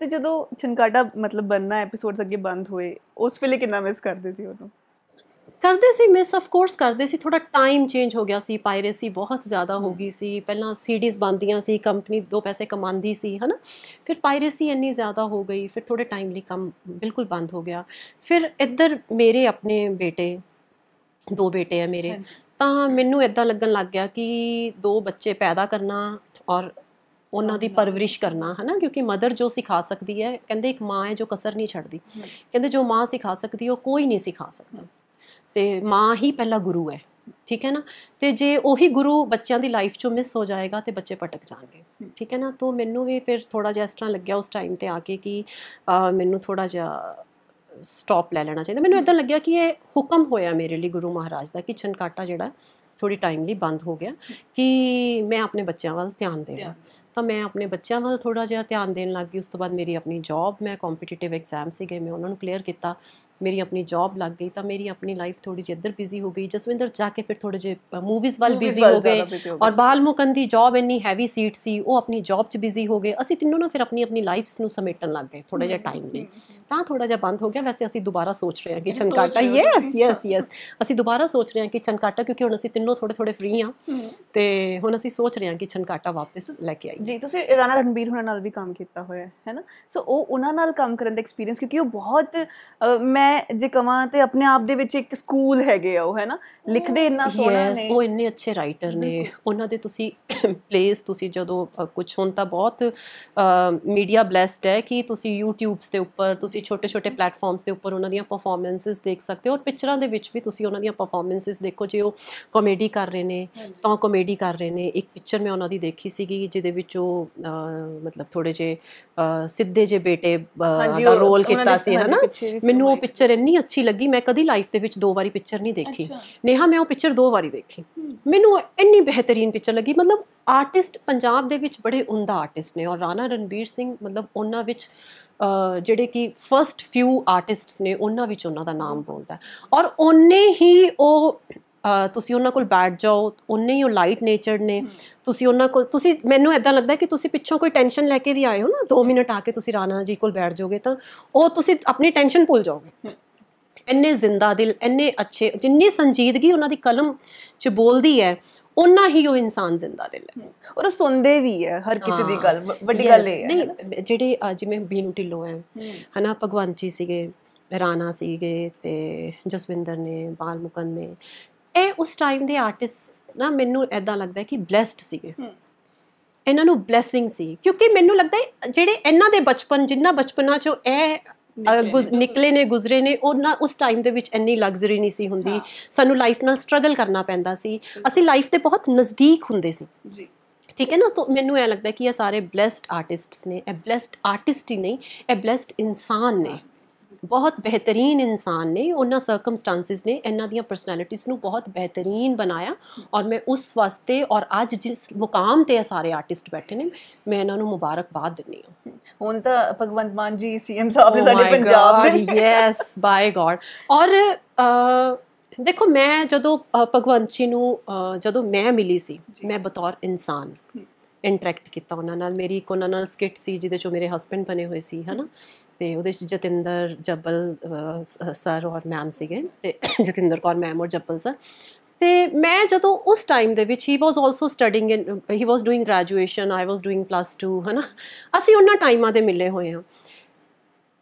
ਤੇ ਜਦੋਂ ਛਨਕਾਟਾ ਮਤਲਬ ਬੰਨਾ ਐਪੀਸੋਡਸ ਅੱਗੇ ਬੰਦ ਹੋਏ ਉਸ ਵੇਲੇ ਕਿੰਨਾ ਮਿਸ ਕਰਦੇ ਸੀ ਉਹਨੂੰ ਕਰਦੇ ਸੀ ਮਿਸ ਆਫ ਕੋਰਸ ਕਰਦੇ ਸੀ ਥੋੜਾ ਟਾਈਮ ਚੇਂਜ ਹੋ ਗਿਆ ਸੀ ਪਾਇਰੇਸੀ ਬਹੁਤ ਜ਼ਿਆਦਾ ਹੋ ਗਈ ਸੀ ਪਹਿਲਾਂ ਸੀਡੀਜ਼ ਬੰਦੀਆਂ ਸੀ ਕੰਪਨੀ ਦੋ ਪੈਸੇ ਕਮਾਉਂਦੀ ਸੀ ਹਨਾ ਫਿਰ ਪਾਇਰੇਸੀ ਇੰਨੀ ਜ਼ਿਆਦਾ ਹੋ ਗਈ ਫਿਰ ਥੋੜੇ ਟਾਈਮ ਲਈ ਕੰਮ ਬਿਲਕੁਲ ਬੰਦ ਹੋ ਗਿਆ ਫਿਰ ਇੱਧਰ ਮੇਰੇ ਆਪਣੇ ਬੇਟੇ ਦੋ ਬੇਟੇ ਆ ਮੇਰੇ ਤਾਂ ਮੈਨੂੰ ਇਦਾਂ ਲੱਗਣ ਲੱਗ ਗਿਆ ਕਿ ਦੋ ਬੱਚੇ ਪੈਦਾ ਕਰਨਾ ਔਰ ਉਹਨਾਂ ਦੀ ਪਰਵਰਿਸ਼ ਕਰਨਾ ਹਨਾ ਕਿਉਂਕਿ ਮਦਰ ਜੋ ਸਿਖਾ ਸਕਦੀ ਹੈ ਕਹਿੰਦੇ ਇੱਕ ਮਾਂ ਹੈ ਜੋ ਕਸਰ ਨਹੀਂ ਛੱਡਦੀ ਕਹਿੰਦੇ ਜੋ ਮਾਂ ਸਿਖਾ ਸਕਦੀ ਉਹ ਕੋਈ ਨਹੀਂ ਸਿਖਾ ਸਕਦਾ ਤੇ ਮਾਂ ਹੀ ਪਹਿਲਾ ਗੁਰੂ ਹੈ ਠੀਕ ਹੈ ਨਾ ਤੇ ਜੇ ਉਹੀ ਗੁਰੂ ਬੱਚਿਆਂ ਦੀ ਲਾਈਫ ਚੋਂ ਮਿਸ ਹੋ ਜਾਏਗਾ ਤੇ ਬੱਚੇ ਭਟਕ ਜਾਣਗੇ ਠੀਕ ਹੈ ਨਾ ਤੋਂ ਮੈਨੂੰ ਵੀ ਫਿਰ ਥੋੜਾ ਜਿਹਾ ਇਸ ਤਰ੍ਹਾਂ ਲੱਗਿਆ ਉਸ ਟਾਈਮ ਤੇ ਆ ਕੇ ਕਿ ਮੈਨੂੰ ਥੋੜਾ ਜਿਹਾ ਸਟਾਪ ਲੈ ਲੈਣਾ ਚਾਹੀਦਾ ਮੈਨੂੰ ਇਦਾਂ ਲੱਗਿਆ ਕਿ ਇਹ ਹੁਕਮ ਹੋਇਆ ਮੇਰੇ ਲਈ ਗੁਰੂ ਮਹਾਰਾਜ ਦਾ ਕਿ ਛਨਕਾਟਾ ਜਿਹੜਾ ਥੋੜੀ ਟਾਈਮ ਲਈ ਬੰਦ ਹੋ ਗਿਆ ਕਿ ਮੈਂ ਆਪਣੇ ਬੱਚਿਆਂ ਵੱਲ ਧਿਆਨ ਦੇਵਾਂ ਤਾਂ ਮੈਂ ਆਪਣੇ ਬੱਚਿਆਂ ਵੱਲ ਥੋੜਾ ਜਿਹਾ ਧਿਆਨ ਦੇਣ ਲੱਗ ਗਈ ਉਸ ਤੋਂ ਬਾਅਦ ਮੇਰੀ ਆਪਣੀ ਜੌਬ ਮੈਂ ਕੰਪੀਟੀਟਿਵ ਐਗਜ਼ਾਮ ਸੀਗੇ ਮੈਂ ਉਹਨਾਂ ਨੂੰ ਕਲੀਅਰ ਕੀਤਾ ਮੇਰੀ ਆਪਣੀ ਜੌਬ ਲੱਗ ਗਈ ਤਾਂ ਮੇਰੀ ਆਪਣੀ ਲਾਈਫ ਥੋੜੀ ਜਿਹੀ ਇੱਧਰ ਬਿਜ਼ੀ ਹੋ ਗਈ ਜਸਵਿੰਦਰ ਜਾ ਕੇ ਫਿਰ ਥੋੜੇ ਜਿਹੇ ਮੂਵੀਜ਼ ਵੱਲ ਬਿਜ਼ੀ ਹੋ ਗਏ ਔਰ ਬਾਲਮੁਕੰਦ ਦੀ ਜੌਬ ਇੰਨੀ ਹੈਵੀ ਸੀਟ ਸੀ ਉਹ ਆਪਣੀ ਜੌਬ 'ਚ ਬਿਜ਼ੀ ਹੋ ਗਏ ਅਸੀਂ ਤਿੰਨੋਂ ਨਾ ਫਿਰ ਆਪਣੀ ਆਪਣੀ ਲਾਈਫਸ ਨੂੰ ਸਮੇਟਣ ਲੱਗ ਗਏ ਥੋੜਾ ਜਿਹਾ ਟਾਈਮ ਲਈ ਤਾਂ ਥੋੜਾ ਜਿਹਾ ਬੰਦ ਹੋ ਗਿਆ ਵੈਸੇ ਅਸੀਂ ਦੁਬਾਰਾ ਸੋਚ ਰਹੇ ਹਾਂ ਕਿ ਚਨਕਾਟਾ ਯੈਸ ਯੈਸ ਯੈਸ ਅਸੀਂ ਦੁਬਾਰਾ ਸੋਚ ਰਹੇ ਹਾਂ ਕਿ ਚਨਕਾਟਾ ਕਿਉਂਕਿ ਹੁਣ ਅਸੀਂ ਤਿੰਨੋਂ ਥੋੜੇ ਥੋੜੇ ਫ੍ਰੀ ਹਾਂ ਤੇ ਹੁਣ ਅਸੀਂ ਸੋਚ ਰਹੇ ਹਾਂ ਕਿ ਚਨਕਾਟਾ ਵਾਪਸ ਲੈ ਕੇ ਆਈਏ ਜੀ ਤੁਸੀਂ ਰਾਣਾ ਰਣਬੀਰ ਹੁਣਾਂ ਨਾਲ ਵੀ ਕੰਮ ਕੀਤਾ ਹੋਇਆ ਹੈ ਹੈਨਾ ਸੋ ਉਹ ਉਹਨਾਂ ਨਾਲ ਕੰਮ ਕਰਨ ਦਾ ਐਕਸਪੀਰੀਅੰਸ ਕਿਉਂਕਿ ਉਹ ਬਹੁਤ ਮੈਂ ਜੇ ਕਵਾਂ ਤੇ ਆਪਣੇ ਆਪ ਦੇ ਵਿੱਚ ਇੱਕ ਸਕੂਲ ਹੈਗੇ ਆ ਉਹ ਹੈਨਾ ਲਿਖਦੇ ਇੰਨਾ mm, ਸੋਹਣਾ ਨੇ ਉਹ ਇੰਨੇ ਅੱਛੇ ਰਾਈਟਰ ਨੇ ਉਹਨਾਂ ਦੇ ਤੁਸੀਂ ਪਲੇਸ ਤੁਸੀਂ ਜਦੋਂ ਕੁਝ ਹੁਣ ਤਾਂ ਬਹੁਤ ਮੀਡੀਆ ਬlesed ਹੈ ਕਿ ਤੁਸੀਂ YouTube's ਦੇ ਉੱਪਰ ਤੁਸੀਂ ਛੋਟੇ-ਛੋਟੇ ਪਲੇਟਫਾਰਮਸ ਦੇ ਉੱਪਰ ਉਹਨਾਂ ਦੀਆਂ ਪਰਫਾਰਮੈਂਸਸ ਦੇਖ ਸਕਦੇ ਹੋ ਔਰ ਪਿਕਚਰਾਂ ਦੇ ਵਿੱਚ ਵੀ ਤੁਸੀਂ ਉਹਨਾਂ ਦੀਆਂ ਪਰਫਾਰਮੈਂਸਸ ਦੇਖੋ ਜੇ ਉਹ ਕਾਮੇਡੀ ਕਰ ਰਹੇ ਨੇ ਤਾਂ ਕਾਮੇਡੀ ਕਰ ਰਹੇ ਨੇ ਇੱਕ ਪਿਕਚਰ ਮੈਂ ਉਹਨਾਂ ਦੀ ਦੇਖੀ ਸੀਗੀ ਜਿਹਦੇ ਵਿੱਚ ਜੋ ਮਤਲਬ ਥੋੜੇ ਜੇ ਸਿੱਧੇ ਜੇ ਬੇਟੇ ਦਾ ਰੋਲ ਕੀਤਾ ਸੀ ਹਨਾ ਮੈਨੂੰ ਉਹ ਪਿਕਚਰ ਇੰਨੀ ਅੱਛੀ ਲੱਗੀ ਮੈਂ ਕਦੀ ਲਾਈਫ ਦੇ ਵਿੱਚ ਦੋ ਵਾਰੀ ਪਿਕਚਰ ਨਹੀਂ ਦੇਖੀ ਨੇਹਾ ਮੈਂ ਉਹ ਪਿਕਚਰ ਦੋ ਵਾਰੀ ਦੇਖੀ ਮੈਨੂੰ ਇੰਨੀ ਬਿਹਤਰੀਨ ਪਿਕਚਰ ਲੱਗੀ ਮਤਲਬ ਆਰਟਿਸਟ ਪੰਜਾਬ ਦੇ ਵਿੱਚ ਬੜੇ ਉੰਦਾ ਆਰਟਿਸਟ ਨੇ ਔਰ ਰਾਣਾ ਰਣਬੀਰ ਸਿੰਘ ਮਤਲਬ ਉਹਨਾਂ ਵਿੱਚ ਜਿਹੜੇ ਕਿ ਫਰਸਟ ਫਿਊ ਆਰਟਿਸਟਸ ਨੇ ਉਹਨਾਂ ਵਿੱਚ ਉਹਨਾਂ ਦਾ ਨਾਮ ਬੋਲਦਾ ਔਰ ਉਹਨੇ ਹੀ ਉਹ ਤੁਸੀਂ ਉਹਨਾਂ ਕੋਲ ਬੈਠ ਜਾਓ ਉਹਨੇ ਹੀ ਉਹ ਲਾਈਟ ਨੇਚਰਡ ਨੇ ਤੁਸੀਂ ਉਹਨਾਂ ਕੋਲ ਤੁਸੀਂ ਮੈਨੂੰ ਐਦਾਂ ਲੱਗਦਾ ਕਿ ਤੁਸੀਂ ਪਿੱਛੋਂ ਕੋਈ ਟੈਨਸ਼ਨ ਲੈ ਕੇ ਵੀ ਆਏ ਹੋ ਨਾ 2 ਮਿੰਟ ਆ ਕੇ ਤੁਸੀਂ ਰਾਣਾ ਜੀ ਕੋਲ ਬੈਠ ਜਾਓਗੇ ਤਾਂ ਉਹ ਤੁਸੀਂ ਆਪਣੀ ਟੈਨਸ਼ਨ ਭੁੱਲ ਜਾਓਗੇ ਇੰਨੇ ਜ਼ਿੰਦਾ ਦਿਲ ਇੰਨੇ ਅੱਛੇ ਜਿੰਨੀ ਸੰਜੀਦਗੀ ਉਹਨਾਂ ਦੀ ਕਲਮ ਚ ਬੋਲਦੀ ਹੈ ਉਹਨਾਂ ਹੀ ਉਹ ਇਨਸਾਨ ਜ਼ਿੰਦਾ ਦਿਲ ਹੈ ਔਰ ਉਹ ਸੁਣਦੇ ਵੀ ਹੈ ਹਰ ਕਿਸੇ ਦੀ ਗੱਲ ਵੱਡੀ ਗੱਲ ਇਹ ਹੈ ਜਿਹੜੇ ਜਿਹੜੇ ਜਿਵੇਂ ਬੀਨੂ ਢਿੱਲੋ ਹੈ ਹਨਾ ਭਗਵਾਨ ਜੀ ਸੀਗੇ ਰਾਣਾ ਸੀਗੇ ਤੇ ਜਸਵਿੰਦਰ ਨੇ ਬਾਲਮੁਕੰਦ ਨੇ ਇਹ ਉਸ ਟਾਈਮ ਦੇ ਆਰਟਿਸਟ ਨਾ ਮੈਨੂੰ ਐਦਾਂ ਲੱਗਦਾ ਕਿ ਬlesed ਸੀਗੇ ਇਹਨਾਂ ਨੂੰ ਬlesing ਸੀ ਕਿਉਂਕਿ ਮੈਨੂੰ ਲੱਗਦਾ ਜਿਹੜੇ ਇਹਨਾਂ ਦੇ ਬਚਪਨ ਜਿੰਨਾ ਬਚਪਨਾ ਚੋਂ ਇਹ ਨਿਕਲੇ ਨੇ ਗੁਜ਼ਰੇ ਨੇ ਉਹਨਾਂ ਉਸ ਟਾਈਮ ਦੇ ਵਿੱਚ ਇੰਨੀ ਲਗਜ਼ਰੀ ਨਹੀਂ ਸੀ ਹੁੰਦੀ ਸਾਨੂੰ ਲਾਈਫ ਨਾਲ ਸਟਰਗਲ ਕਰਨਾ ਪੈਂਦਾ ਸੀ ਅਸੀਂ ਲਾਈਫ ਤੇ ਬਹੁਤ ਨਜ਼ਦੀਕ ਹੁੰਦੇ ਸੀ ਜੀ ਠੀਕ ਹੈ ਨਾ ਤਾਂ ਮੈਨੂੰ ਇਹ ਲੱਗਦਾ ਕਿ ਇਹ ਸਾਰੇ ਬlesed ਆਰਟਿਸਟਸ ਨੇ ਇਹ ਬlesed ਆਰਟਿਸਟ ਹੀ ਨਹੀਂ ਇਹ ਬlesed ਇਨਸਾਨ ਨੇ ਬਹੁਤ ਬਿਹਤਰੀਨ ਇਨਸਾਨ ਨੇ ਉਹਨਾਂ ਸਰਕਮਸਟੈਂਸਸ ਨੇ ਇਹਨਾਂ ਦੀਆਂ ਪਰਸਨੈਲਿਟੀਸ ਨੂੰ ਬਹੁਤ ਬਿਹਤਰੀਨ ਬਣਾਇਆ ਔਰ ਮੈਂ ਉਸ ਵਾਸਤੇ ਔਰ ਅੱਜ ਜਿਸ ਮੁਕਾਮ ਤੇ ਇਹ ਸਾਰੇ ਆਰਟਿਸਟ ਬੈਠੇ ਨੇ ਮੈਂ ਇਹਨਾਂ ਨੂੰ ਮੁਬਾਰਕਬਾਦ ਦਿੰਨੀ ਹਾਂ ਹੁਣ ਤਾਂ ਭਗਵੰਤ ਮਾਨ ਜੀ ਸੀਐਮ ਸਾਹਿਬ ਨੇ oh ਸਾਡੇ ਪੰਜਾਬ ਦੇ ਯੈਸ ਬਾਈ ਗੋਡ ਔਰ ਦੇਖੋ ਮੈਂ ਜਦੋਂ ਭਗਵੰਤ ਜੀ ਨੂੰ ਜਦੋਂ ਮੈਂ ਮਿਲੀ ਸੀ ਮੈਂ ਬਤੌਰ ਇਨਸਾਨ ਇੰਟਰੈਕਟ ਕੀਤਾ ਉਹਨਾਂ ਨਾਲ ਮੇਰੀ ਇੱਕ ਉਹਨਾਂ ਨਾਲ ਸਕਿੱਟ ਸੀ ਜਿਹਦੇ ਚੋਂ ਮੇਰੇ ਹਸਬੰਡ ਬਣੇ ਹੋਏ ਸੀ ਹਨਾ ਤੇ ਉਹਦੇ ਚ ਜਤਿੰਦਰ ਜੱਬਲ ਸਰ ਔਰ ਮੈਮ ਸੀਗੇ ਤੇ ਜਤਿੰਦਰ ਕੌਰ ਮੈਮ ਔਰ ਜੱਬਲ ਸਰ ਤੇ ਮੈਂ ਜਦੋਂ ਉਸ ਟਾਈਮ ਦੇ ਵਿੱਚ he was also studying in he was doing graduation I was doing plus 2 ਹਨਾ ਅਸੀਂ ਉਹਨਾਂ ਟਾਈਮਾਂ ਦੇ ਮਿਲੇ ਹੋਏ ਹਾਂ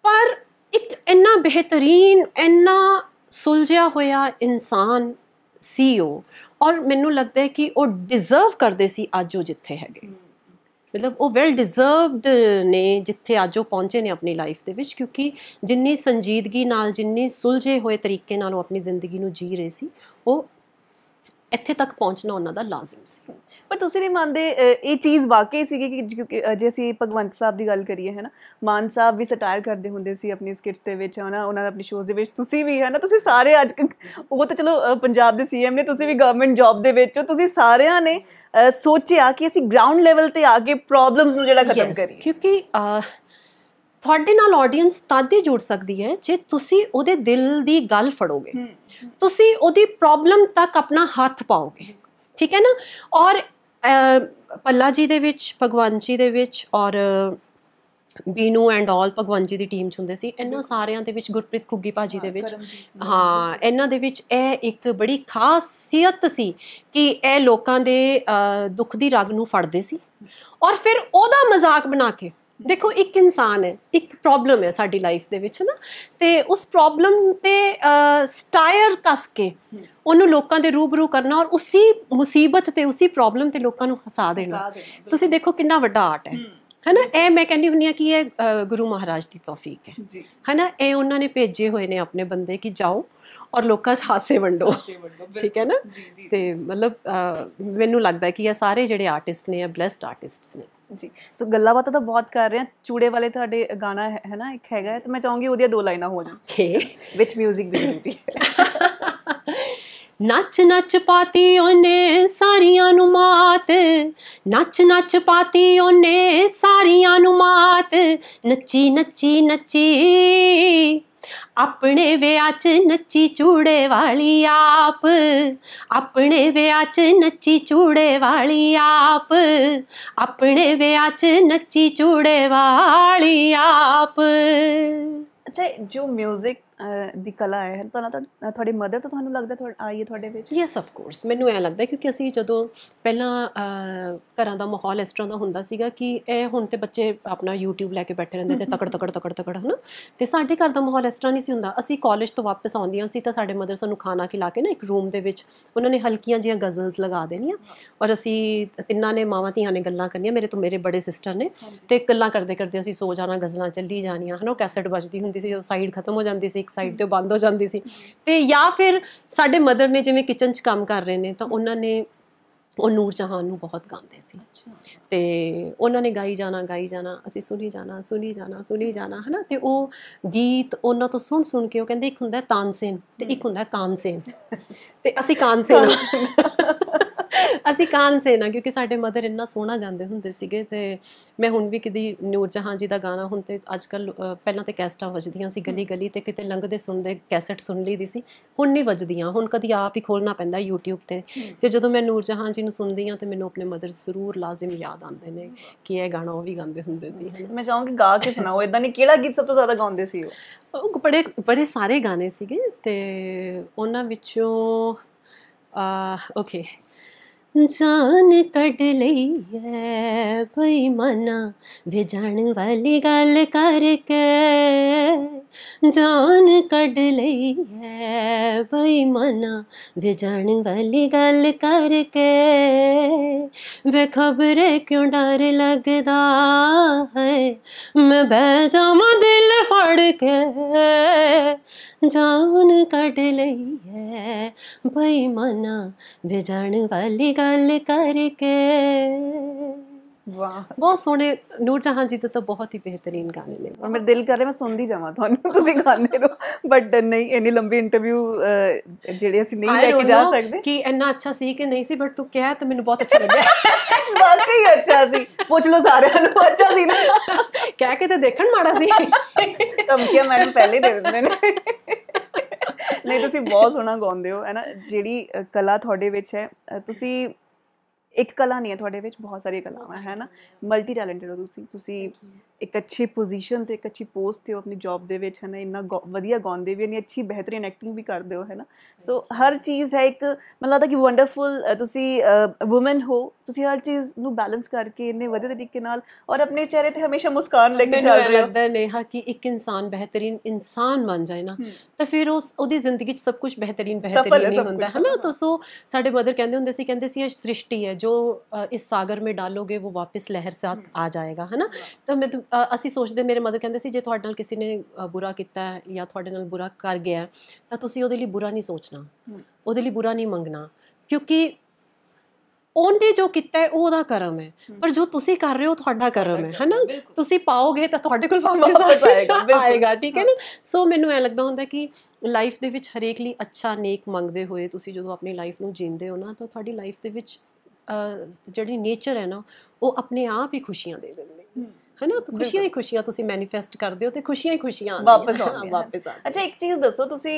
ਪਰ ਇੱਕ ਇੰਨਾ ਬਿਹਤਰੀਨ ਇੰਨਾ ਸੁਲਝਿਆ ਹੋਇਆ ਇਨਸਾਨ ਸੀਓ ਔਰ ਮੈਨੂੰ ਲੱਗਦਾ ਹੈ ਕਿ ਉਹ ਡਿਜ਼ਰਵ ਕਰਦੇ ਸੀ ਅੱਜ ਉਹ ਜਿੱਥੇ ਹੈਗੇ ਮਤਲਬ ਉਹ ਵੈਲ ਡਿਜ਼ਰਵਡ ਨੇ ਜਿੱਥੇ ਅੱਜ ਉਹ ਪਹੁੰਚੇ ਨੇ ਆਪਣੀ ਲਾਈਫ ਦੇ ਵਿੱਚ ਕਿਉਂਕਿ ਜਿੰਨੀ ਸੰਜੀਦਗੀ ਨਾਲ ਜਿੰਨੀ ਸੁਲਝੇ ਹੋਏ ਤਰੀਕੇ ਨਾਲ ਉਹ ਆਪਣੀ ਜ਼ਿੰਦਗੀ ਨੂੰ ਜੀ ਰਹੇ ਸੀ ਉਹ ਇੱਥੇ ਤੱਕ ਪਹੁੰਚਣਾ ਉਹਨਾਂ ਦਾ ਲਾਜ਼ਮ ਸੀ ਪਰ ਤੁਸੀਂ ਨਹੀਂ ਮੰਨਦੇ ਇਹ ਚੀਜ਼ ਵਾਕਈ ਸੀ ਕਿ ਜੇ ਅਸੀਂ ਭਗਵੰਤ ਸਾਹਿਬ ਦੀ ਗੱਲ ਕਰੀਏ ਹੈ ਨਾ ਮਾਨ ਸਾਹਿਬ ਵੀ ਸਟਾਇਰ ਕਰਦੇ ਹੁੰਦੇ ਸੀ ਆਪਣੀ ਸਕਿਟਸ ਦੇ ਵਿੱਚ ਹਨਾ ਉਹਨਾਂ ਦੇ ਆਪਣੀ ਸ਼ੋਜ਼ ਦੇ ਵਿੱਚ ਤੁਸੀਂ ਵੀ ਹੈ ਨਾ ਤੁਸੀਂ ਸਾਰੇ ਅੱਜ ਉਹ ਤਾਂ ਚਲੋ ਪੰਜਾਬ ਦੇ ਸੀਐਮ ਨੇ ਤੁਸੀਂ ਵੀ ਗਵਰਨਮੈਂਟ ਜੌਬ ਦੇ ਵਿੱਚ ਹੋ ਤੁਸੀਂ ਸਾਰਿਆਂ ਨੇ ਸੋਚਿਆ ਕਿ ਅਸੀਂ ਗਰਾਊਂਡ ਲੈਵਲ ਤੇ ਆ ਕੇ ਪ੍ਰੋਬਲਮਸ ਨੂੰ ਜਿਹੜਾ ਖਤਮ ਕਰੀਏ ਕਿਉਂਕਿ ਤੁਹਾਡੇ ਨਾਲ ਆਡੀਅנס ਤਦ ਹੀ ਜੁੜ ਸਕਦੀ ਹੈ ਜੇ ਤੁਸੀਂ ਉਹਦੇ ਦਿਲ ਦੀ ਗੱਲ ਫੜੋਗੇ ਤੁਸੀਂ ਉਹਦੀ ਪ੍ਰੋਬਲਮ ਤੱਕ ਆਪਣਾ ਹੱਥ ਪਾਓਗੇ ਠੀਕ ਹੈ ਨਾ ਔਰ ਪੱਲਾ ਜੀ ਦੇ ਵਿੱਚ ਭਗਵਾਨ ਜੀ ਦੇ ਵਿੱਚ ਔਰ ਬੀਨੂ ਐਂਡ ਆਲ ਭਗਵਾਨ ਜੀ ਦੀ ਟੀਮ ਚ ਹੁੰਦੇ ਸੀ ਇਹਨਾਂ ਸਾਰਿਆਂ ਦੇ ਵਿੱਚ ਗੁਰਪ੍ਰੀਤ ਖੁੱਗੀ ਭਾਜੀ ਦੇ ਵਿੱਚ ਹਾਂ ਇਹਨਾਂ ਦੇ ਵਿੱਚ ਇਹ ਇੱਕ ਬੜੀ ਖਾਸੀਅਤ ਸੀ ਕਿ ਇਹ ਲੋਕਾਂ ਦੇ ਦੁੱਖ ਦੀ ਰਗ ਨੂੰ ਫੜਦੇ ਸੀ ਔਰ ਫਿਰ ਉਹਦਾ ਮਜ਼ਾਕ ਬਣਾ ਕੇ ਦੇਖੋ ਇੱਕ ਇਨਸਾਨ ਹੈ ਇੱਕ ਪ੍ਰੋਬਲਮ ਹੈ ਸਾਡੀ ਲਾਈਫ ਦੇ ਵਿੱਚ ਨਾ ਤੇ ਉਸ ਪ੍ਰੋਬਲਮ ਤੇ ਸਟਾਇਰ ਕਸ ਕੇ ਉਹਨੂੰ ਲੋਕਾਂ ਦੇ ਰੂਬਰੂ ਕਰਨਾ ਔਰ ਉਸੇ ਮੁਸੀਬਤ ਤੇ ਉਸੇ ਪ੍ਰੋਬਲਮ ਤੇ ਲੋਕਾਂ ਨੂੰ ਹਸਾ ਦੇਣਾ ਤੁਸੀਂ ਦੇਖੋ ਕਿੰਨਾ ਵੱਡਾ ਆਰਟ ਹੈ ਹਨਾ ਇਹ ਮੈਂ ਕਹਿੰਦੀ ਹੁੰਨੀ ਆ ਕਿ ਇਹ ਗੁਰੂ ਮਹਾਰਾਜ ਦੀ ਤੌਫੀਕ ਹੈ ਹਨਾ ਇਹ ਉਹਨਾਂ ਨੇ ਭੇਜੇ ਹੋਏ ਨੇ ਆਪਣੇ ਬੰਦੇ ਕਿ ਜਾਓ ਔਰ ਲੋਕਾਂ 'ਚ ਹਾਸੇ ਵੰਡੋ ਠੀਕ ਹੈ ਨਾ ਤੇ ਮਤਲਬ ਮੈਨੂੰ ਲੱਗਦਾ ਕਿ ਇਹ ਸਾਰੇ ਜਿਹੜੇ ਆਰਟਿਸਟ ਨੇ ਇਹ ਬlesed ਆਰਟਿਸਟਸ ਨੇ ਜੀ ਸੋ ਗੱਲਾਂ ਬਾਤਾਂ ਤਾਂ ਬਹੁਤ ਕਰ ਰਹੇ ਆ ਚੂੜੇ ਵਾਲੇ ਤੁਹਾਡੇ ਗਾਣਾ ਹੈ ਨਾ ਇੱਕ ਹੈਗਾ ਤੇ ਮੈਂ ਚਾਹੂੰਗੀ ਉਹਦੀਆਂ ਦੋ ਲਾਈਨਾਂ ਹੋ ਜਾਣ ਓਕੇ ਵਿਚ 뮤직 ਵੀ ਜ਼ਰੂਰੀ ਨੱਚ ਨੱਚ ਪਾਤੀ ਉਹਨੇ ਸਾਰੀਆਂ ਨੂੰ ਮਾਤ ਨੱਚ ਨੱਚ ਪਾਤੀ ਉਹਨੇ ਸਾਰੀਆਂ ਨੂੰ ਮਾਤ ਨੱਚੀ ਨੱਚੀ ਨੱਚੀ ਆਪਣੇ ਵਿਆਹ 'ਚ ਨੱਚੀ ਚੂੜੇ ਵਾਲੀ ਆਪ ਆਪਣੇ ਵਿਆਹ 'ਚ ਨੱਚੀ ਚੂੜੇ ਵਾਲੀ ਆਪ ਆਪਣੇ ਵਿਆਹ 'ਚ ਨੱਚੀ ਚੂੜੇ ਵਾਲੀ ਆਪ ਅੱਛਾ ਜੋ 뮤직 ਦੀ ਕਲਾ ਹੈ ਤਾਂ ਤਾਂ ਤੁਹਾਡੇ ਮਦਰ ਤੋਂ ਤੁਹਾਨੂੰ ਲੱਗਦਾ ਤੁਹਾਡਾ ਆਈ ਹੈ ਤੁਹਾਡੇ ਵਿੱਚ ਯੈਸ ਆਫ ਕੋਰਸ ਮੈਨੂੰ ਐ ਲੱਗਦਾ ਕਿਉਂਕਿ ਅਸੀਂ ਜਦੋਂ ਪਹਿਲਾਂ ਘਰਾਂ ਦਾ ਮਾਹੌਲ ਇਸ ਤਰ੍ਹਾਂ ਦਾ ਹੁੰਦਾ ਸੀਗਾ ਕਿ ਇਹ ਹੁਣ ਤੇ ਬੱਚੇ ਆਪਣਾ YouTube ਲੈ ਕੇ ਬੈਠੇ ਰਹਿੰਦੇ ਤੇ ਤਕੜ ਤਕੜ ਤਕੜ ਤਕੜ ਹਨਾ ਤੇ ਸਾਡੇ ਘਰ ਦਾ ਮਾਹੌਲ ਇਸ ਤਰ੍ਹਾਂ ਨਹੀਂ ਸੀ ਹੁੰਦਾ ਅਸੀਂ ਕਾਲਜ ਤੋਂ ਵਾਪਸ ਆਉਂਦੀਆਂ ਸੀ ਤਾਂ ਸਾਡੇ ਮਦਰ ਸਾਨੂੰ ਖਾਣਾ ਖਿਲਾ ਕੇ ਨਾ ਇੱਕ ਰੂਮ ਦੇ ਵਿੱਚ ਉਹਨਾਂ ਨੇ ਹਲਕੀਆਂ ਜੀਆਂ ਗਜ਼ਲਸ ਲਗਾ ਦੇਣੀਆਂ ਔਰ ਅਸੀਂ ਤਿੰਨਾਂ ਨੇ ਮਾਵਾਂ ਧੀਆਂ ਨੇ ਗੱਲਾਂ ਕਰਨੀਆਂ ਮੇਰੇ ਤੋਂ ਮੇਰੇ ਬੜੇ ਸਿਸਟਰ ਨੇ ਤੇ ਗੱਲਾਂ ਕਰਦੇ ਕਰਦੇ ਅਸੀਂ ਸੋ ਜਾਣਾ ਗਜ਼ਲਾਂ ਚੱਲੀ ਜਾਣੀਆਂ ਹਨਾ ਕੈਸਟ ਵੱਜਦੀ ਹੁੰਦੀ ਸੀ ਜਦੋਂ ਸਾਈਡ ਖਤਮ ਹੋ ਜਾਂਦੀ ਸੀ ਇੱਕ ਸਾਈਡ ਤੇ ਬੰਦ ਹੋ ਜਾਂਦੀ ਸੀ ਤੇ ਜਾਂ ਫਿਰ ਸਾਡੇ ਮਦਰ ਨੇ ਜਿਵੇਂ ਕਿਚਨ 'ਚ ਕੰਮ ਕਰ ਰਹੇ ਨੇ ਤਾਂ ਉਹਨਾਂ ਨੇ ਉਹ ਨੂਰ ਜਹਾਨ ਨੂੰ ਬਹੁਤ ਗਾਉਂਦੇ ਸੀ ਤੇ ਉਹਨਾਂ ਨੇ ਗਾਈ ਜਾਣਾ ਗਾਈ ਜਾਣਾ ਅਸੀਂ ਸੁਣੀ ਜਾਣਾ ਸੁਣੀ ਜਾਣਾ ਸੁਣੀ ਜਾਣਾ ਹਨਾ ਤੇ ਉਹ ਗੀਤ ਉਹਨਾਂ ਤੋਂ ਸੁਣ ਸੁਣ ਕੇ ਉਹ ਕਹਿੰਦੇ ਇੱਕ ਹੁੰਦਾ ਤਾਨਸੇਨ ਤੇ ਇੱਕ ਹੁੰਦਾ ਕਾਨਸੇਨ ਤੇ ਅਸੀਂ ਕਾਨਸੇਨ ਅਸੀਂ ਕਾਨ ਸੇ ਨਾ ਕਿਉਂਕਿ ਸਾਡੇ ਮਦਰ ਇੰਨਾ ਸੋਹਣਾ ਜਾਂਦੇ ਹੁੰਦੇ ਸੀਗੇ ਤੇ ਮੈਂ ਹੁਣ ਵੀ ਕਿਦੀ ਨੂਰ ਜਹਾਂ ਜੀ ਦਾ ਗਾਣਾ ਹੁਣ ਤੇ ਅੱਜ ਕੱਲ ਪਹਿਲਾਂ ਤੇ ਕੈਸਟਾਂ ਵੱਜਦੀਆਂ ਸੀ ਗਲੀ ਗਲੀ ਤੇ ਕਿਤੇ ਲੰਘਦੇ ਸੁਣਦੇ ਕੈਸਟ ਸੁਣ ਲਈਦੀ ਸੀ ਹੁਣ ਨਹੀਂ ਵੱਜਦੀਆਂ ਹੁਣ ਕਦੀ ਆਪ ਹੀ ਖੋਲਣਾ ਪੈਂਦਾ YouTube ਤੇ ਤੇ ਜਦੋਂ ਮੈਂ ਨੂਰ ਜਹਾਂ ਜੀ ਨੂੰ ਸੁਣਦੀ ਆ ਤੇ ਮੈਨੂੰ ਆਪਣੇ ਮਦਰ ਜ਼ਰੂਰ ਲਾਜ਼ਮ ਯਾਦ ਆਉਂਦੇ ਨੇ ਕਿ ਇਹ ਗਾਣਾ ਉਹ ਵੀ ਗਾਉਂਦੇ ਹੁੰਦੇ ਸੀ ਮੈਂ ਚਾਹਾਂਗੀ ਗਾ ਕੇ ਸੁਣਾਓ ਇਦਾਂ ਨਹੀਂ ਕਿਹੜਾ ਗੀਤ ਸਭ ਤੋਂ ਜ਼ਿਆਦਾ ਗਾਉਂਦੇ ਸੀ ਉਹ ਬੜੇ ਬੜੇ ਸਾਰੇ ਗਾਣੇ ਸੀਗੇ ਤੇ ਉਹਨਾਂ ਵਿੱਚੋਂ ਆ ਓਕੇ ਜਾਨ ਕੱਢ ਲਈਐ ਵੇ ਜਾਣ ਵਾਲੀ ਗੱਲ ਕਰਕੇ ਜਾਨ ਕੱਢ ਲਈਐ ਵੇ ਜਾਣ ਵਾਲੀ ਗੱਲ ਕਰਕੇ ਵੇ ਖਬਰੇ ਕਿਉਂ ਡਰ ਲੱਗਦਾ ਹੈ ਮੈਂ ਬਹਿ ਜਾਵਾਂ ਦਿਲ ਫੜ ਕੇ ਜਾਨ ਕੱਢ ਲਈ ਹੈ ਬੇਈਮਾਨਾ ਮਨਾ ਵਿਜਣ ਵਾਲੀ ਗੱਲ ਕਰਕੇ ਵਾਹ ਬਹੁਤ ਸੋਹਣੇ ਨੂਰ ਜਹਾਂ ਜੀ ਦੇ ਤਾਂ ਬਹੁਤ ਹੀ ਬਿਹਤਰੀਨ ਗਾਣੇ ਨੇ ਔਰ ਮੇਰਾ ਦਿਲ ਕਰ ਰਿਹਾ ਮੈਂ ਸੁਣਦੀ ਜਾਵਾਂ ਤੁਹਾਨੂੰ ਤੁਸੀਂ ਗਾਉਂਦੇ ਰਹੋ ਬਟ ਨਹੀਂ ਇੰਨੀ ਲੰਬੀ ਇੰਟਰਵਿਊ ਜਿਹੜੇ ਅਸੀਂ ਨਹੀਂ ਲੈ ਕੇ ਜਾ ਸਕਦੇ ਕਿ ਇੰਨਾ ਅੱਛਾ ਸੀ ਕਿ ਨਹੀਂ ਸੀ ਬਟ ਤੂੰ ਕਹਿ ਤਾਂ ਮੈਨੂੰ ਬਹੁਤ ਅੱਛਾ ਲੱਗਿਆ ਵਾਕਈ ਅੱਛਾ ਸੀ ਪੁੱਛ ਲੋ ਸਾਰਿਆਂ ਨੂੰ ਅੱਛਾ ਸੀ ਨਾ ਕਹਿ ਕੇ ਤਾਂ ਦੇਖਣ ਮਾੜਾ ਸੀ ਧਮਕੀਆਂ ਮੈਂ ਪਹਿਲੇ ਦੇ ਦਿੰਦੇ ਨੇ ਨਹੀਂ ਤੁਸੀਂ ਬਹੁਤ ਸੋਹਣਾ ਗਾਉਂਦੇ ਹੋ ਹੈ ਨਾ ਜਿਹੜੀ ਕਲਾ ਤੁਹਾਡੇ ਵਿੱਚ ਹੈ ਤੁਸੀਂ ਇੱਕ ਕਲਾ ਨਹੀਂ ਹੈ ਤੁਹਾਡੇ ਵਿੱਚ ਬਹੁਤ ਸਾਰੀਆਂ ਕਲਾਵਾਂ ਹੈ ਨਾ ਮਲਟੀ ਟੈਲੈਂਟਡ ਹੋ ਤੁਸੀਂ ਤੁਸੀਂ ਇੱਕ ਅੱਛੀ ਪੋਜੀਸ਼ਨ ਤੇ ਇੱਕ ਅੱਛੀ ਪੋਸਟ ਤੇ ਆਪਣੀ ਜੌਬ ਦੇ ਵਿੱਚ ਹਨ ਇੰਨਾ ਵਧੀਆ ਗਾਉਂਦੇ ਵੀ ਨਹੀਂ ਅੱਛੀ ਬਿਹਤਰੀਨ ਐਕਟਿੰਗ ਵੀ ਕਰਦੇ ਹੋ ਹੈਨਾ ਸੋ ਹਰ ਚੀਜ਼ ਹੈ ਇੱਕ ਮੈਨੂੰ ਲੱਗਦਾ ਕਿ ਵੰਡਰਫੁਲ ਤੁਸੀਂ ਔਮਨ ਹੋ ਤੁਸੀਂ ਹਰ ਚੀਜ਼ ਨੂੰ ਬੈਲੈਂਸ ਕਰਕੇ ਇੰਨੇ ਵਧੀਆ ਤਰੀਕੇ ਨਾਲ ਔਰ ਆਪਣੇ ਚਿਹਰੇ ਤੇ ਹਮੇਸ਼ਾ ਮੁਸਕਾਨ ਲੈ ਕੇ ਚੱਲ ਰਹੇ ਹੋ ਮੈਨੂੰ ਲੱਗਦਾ ਨੇਹਾ ਕਿ ਇੱਕ ਇਨਸਾਨ ਬਿਹਤਰੀਨ ਇਨਸਾਨ ਬਣ ਜਾਏ ਨਾ ਤਾਂ ਫਿਰ ਉਸ ਉਹਦੀ ਜ਼ਿੰਦਗੀ 'ਚ ਸਭ ਕੁਝ ਬਿਹਤਰੀਨ ਬਿਹਤਰੀਨ ਹੀ ਹੁੰਦਾ ਹੈ ਨਾ ਤਾਂ ਸੋ ਸਾਡੇ ਮਦਰ ਕਹਿੰਦੇ ਹੁੰਦੇ ਸੀ ਕਹਿੰਦੇ ਸੀ ਇਹ ਸ੍ਰਿਸ਼ਟੀ ਹੈ ਜੋ ਇਸ ਸਾਗਰ ਮੇ ਡਾਲੋਗੇ ਉਹ ਵਾਪਸ ਲਹਿਰ ਸਾਥ ਆ ਜਾਏਗਾ ਹੈ ਨਾ ਤਾਂ ਮੈਂ ਅਸੀਂ ਸੋਚਦੇ ਮੇਰੇ ਮਦਰ ਕਹਿੰਦੇ ਸੀ ਜੇ ਤੁਹਾਡੇ ਨਾਲ ਕਿਸੇ ਨੇ ਬੁਰਾ ਕੀਤਾ ਜਾਂ ਤੁਹਾਡੇ ਨਾਲ ਬੁਰਾ ਕਰ ਗਿਆ ਤਾਂ ਤੁਸੀਂ ਉਹਦੇ ਲਈ ਬੁਰਾ ਨਹੀਂ ਸੋਚਣਾ ਉਹਦੇ ਲਈ ਬੁਰਾ ਨਹੀਂ ਮੰਗਣਾ ਕਿਉਂਕਿ ਉਹਨੇ ਜੋ ਕੀਤਾ ਹੈ ਉਹਦਾ ਕਰਮ ਹੈ ਪਰ ਜੋ ਤੁਸੀਂ ਕਰ ਰਹੇ ਹੋ ਤੁਹਾਡਾ ਕਰਮ ਹੈ ਹੈਨਾ ਤੁਸੀਂ ਪਾਓਗੇ ਤਾਂ ਤੁਹਾਡੇ ਕੋਲ ਵਾਪਸ ਆਏਗਾ ਆਏਗਾ ਠੀਕ ਹੈ ਨਾ ਸੋ ਮੈਨੂੰ ਐ ਲੱਗਦਾ ਹੁੰਦਾ ਕਿ ਲਾਈਫ ਦੇ ਵਿੱਚ ਹਰੇਕ ਲਈ ਅੱਛਾ ਨੇਕ ਮੰਗਦੇ ਹੋਏ ਤੁਸੀਂ ਜਦੋਂ ਆਪਣੀ ਲਾਈਫ ਨੂੰ ਜੀਂਦੇ ਹੋ ਨਾ ਤਾਂ ਤੁਹਾਡੀ ਲਾਈਫ ਦੇ ਵਿੱਚ ਜਿਹੜੀ ਨੇਚਰ ਹੈ ਨਾ ਉਹ ਆਪਣੇ ਆਪ ਹੀ ਖੁਸ਼ੀਆਂ ਦੇ ਦਿੰਦੀ ਹੈ ਹਨਾ ਖੁਸ਼ੀਆਂ ਹੀ ਖੁਸ਼ੀਆਂ ਤੁਸੀਂ ਮੈਨੀਫੈਸਟ ਕਰਦੇ ਹੋ ਤੇ ਖੁਸ਼ੀਆਂ ਹੀ ਖੁਸ਼ੀਆਂ ਵਾਪਸ ਆਉਂਦੀਆਂ ਵਾਪਸ ਆਉਂਦੀਆਂ ਅੱਛਾ ਇੱਕ ਚੀਜ਼ ਦੱਸੋ ਤੁਸੀਂ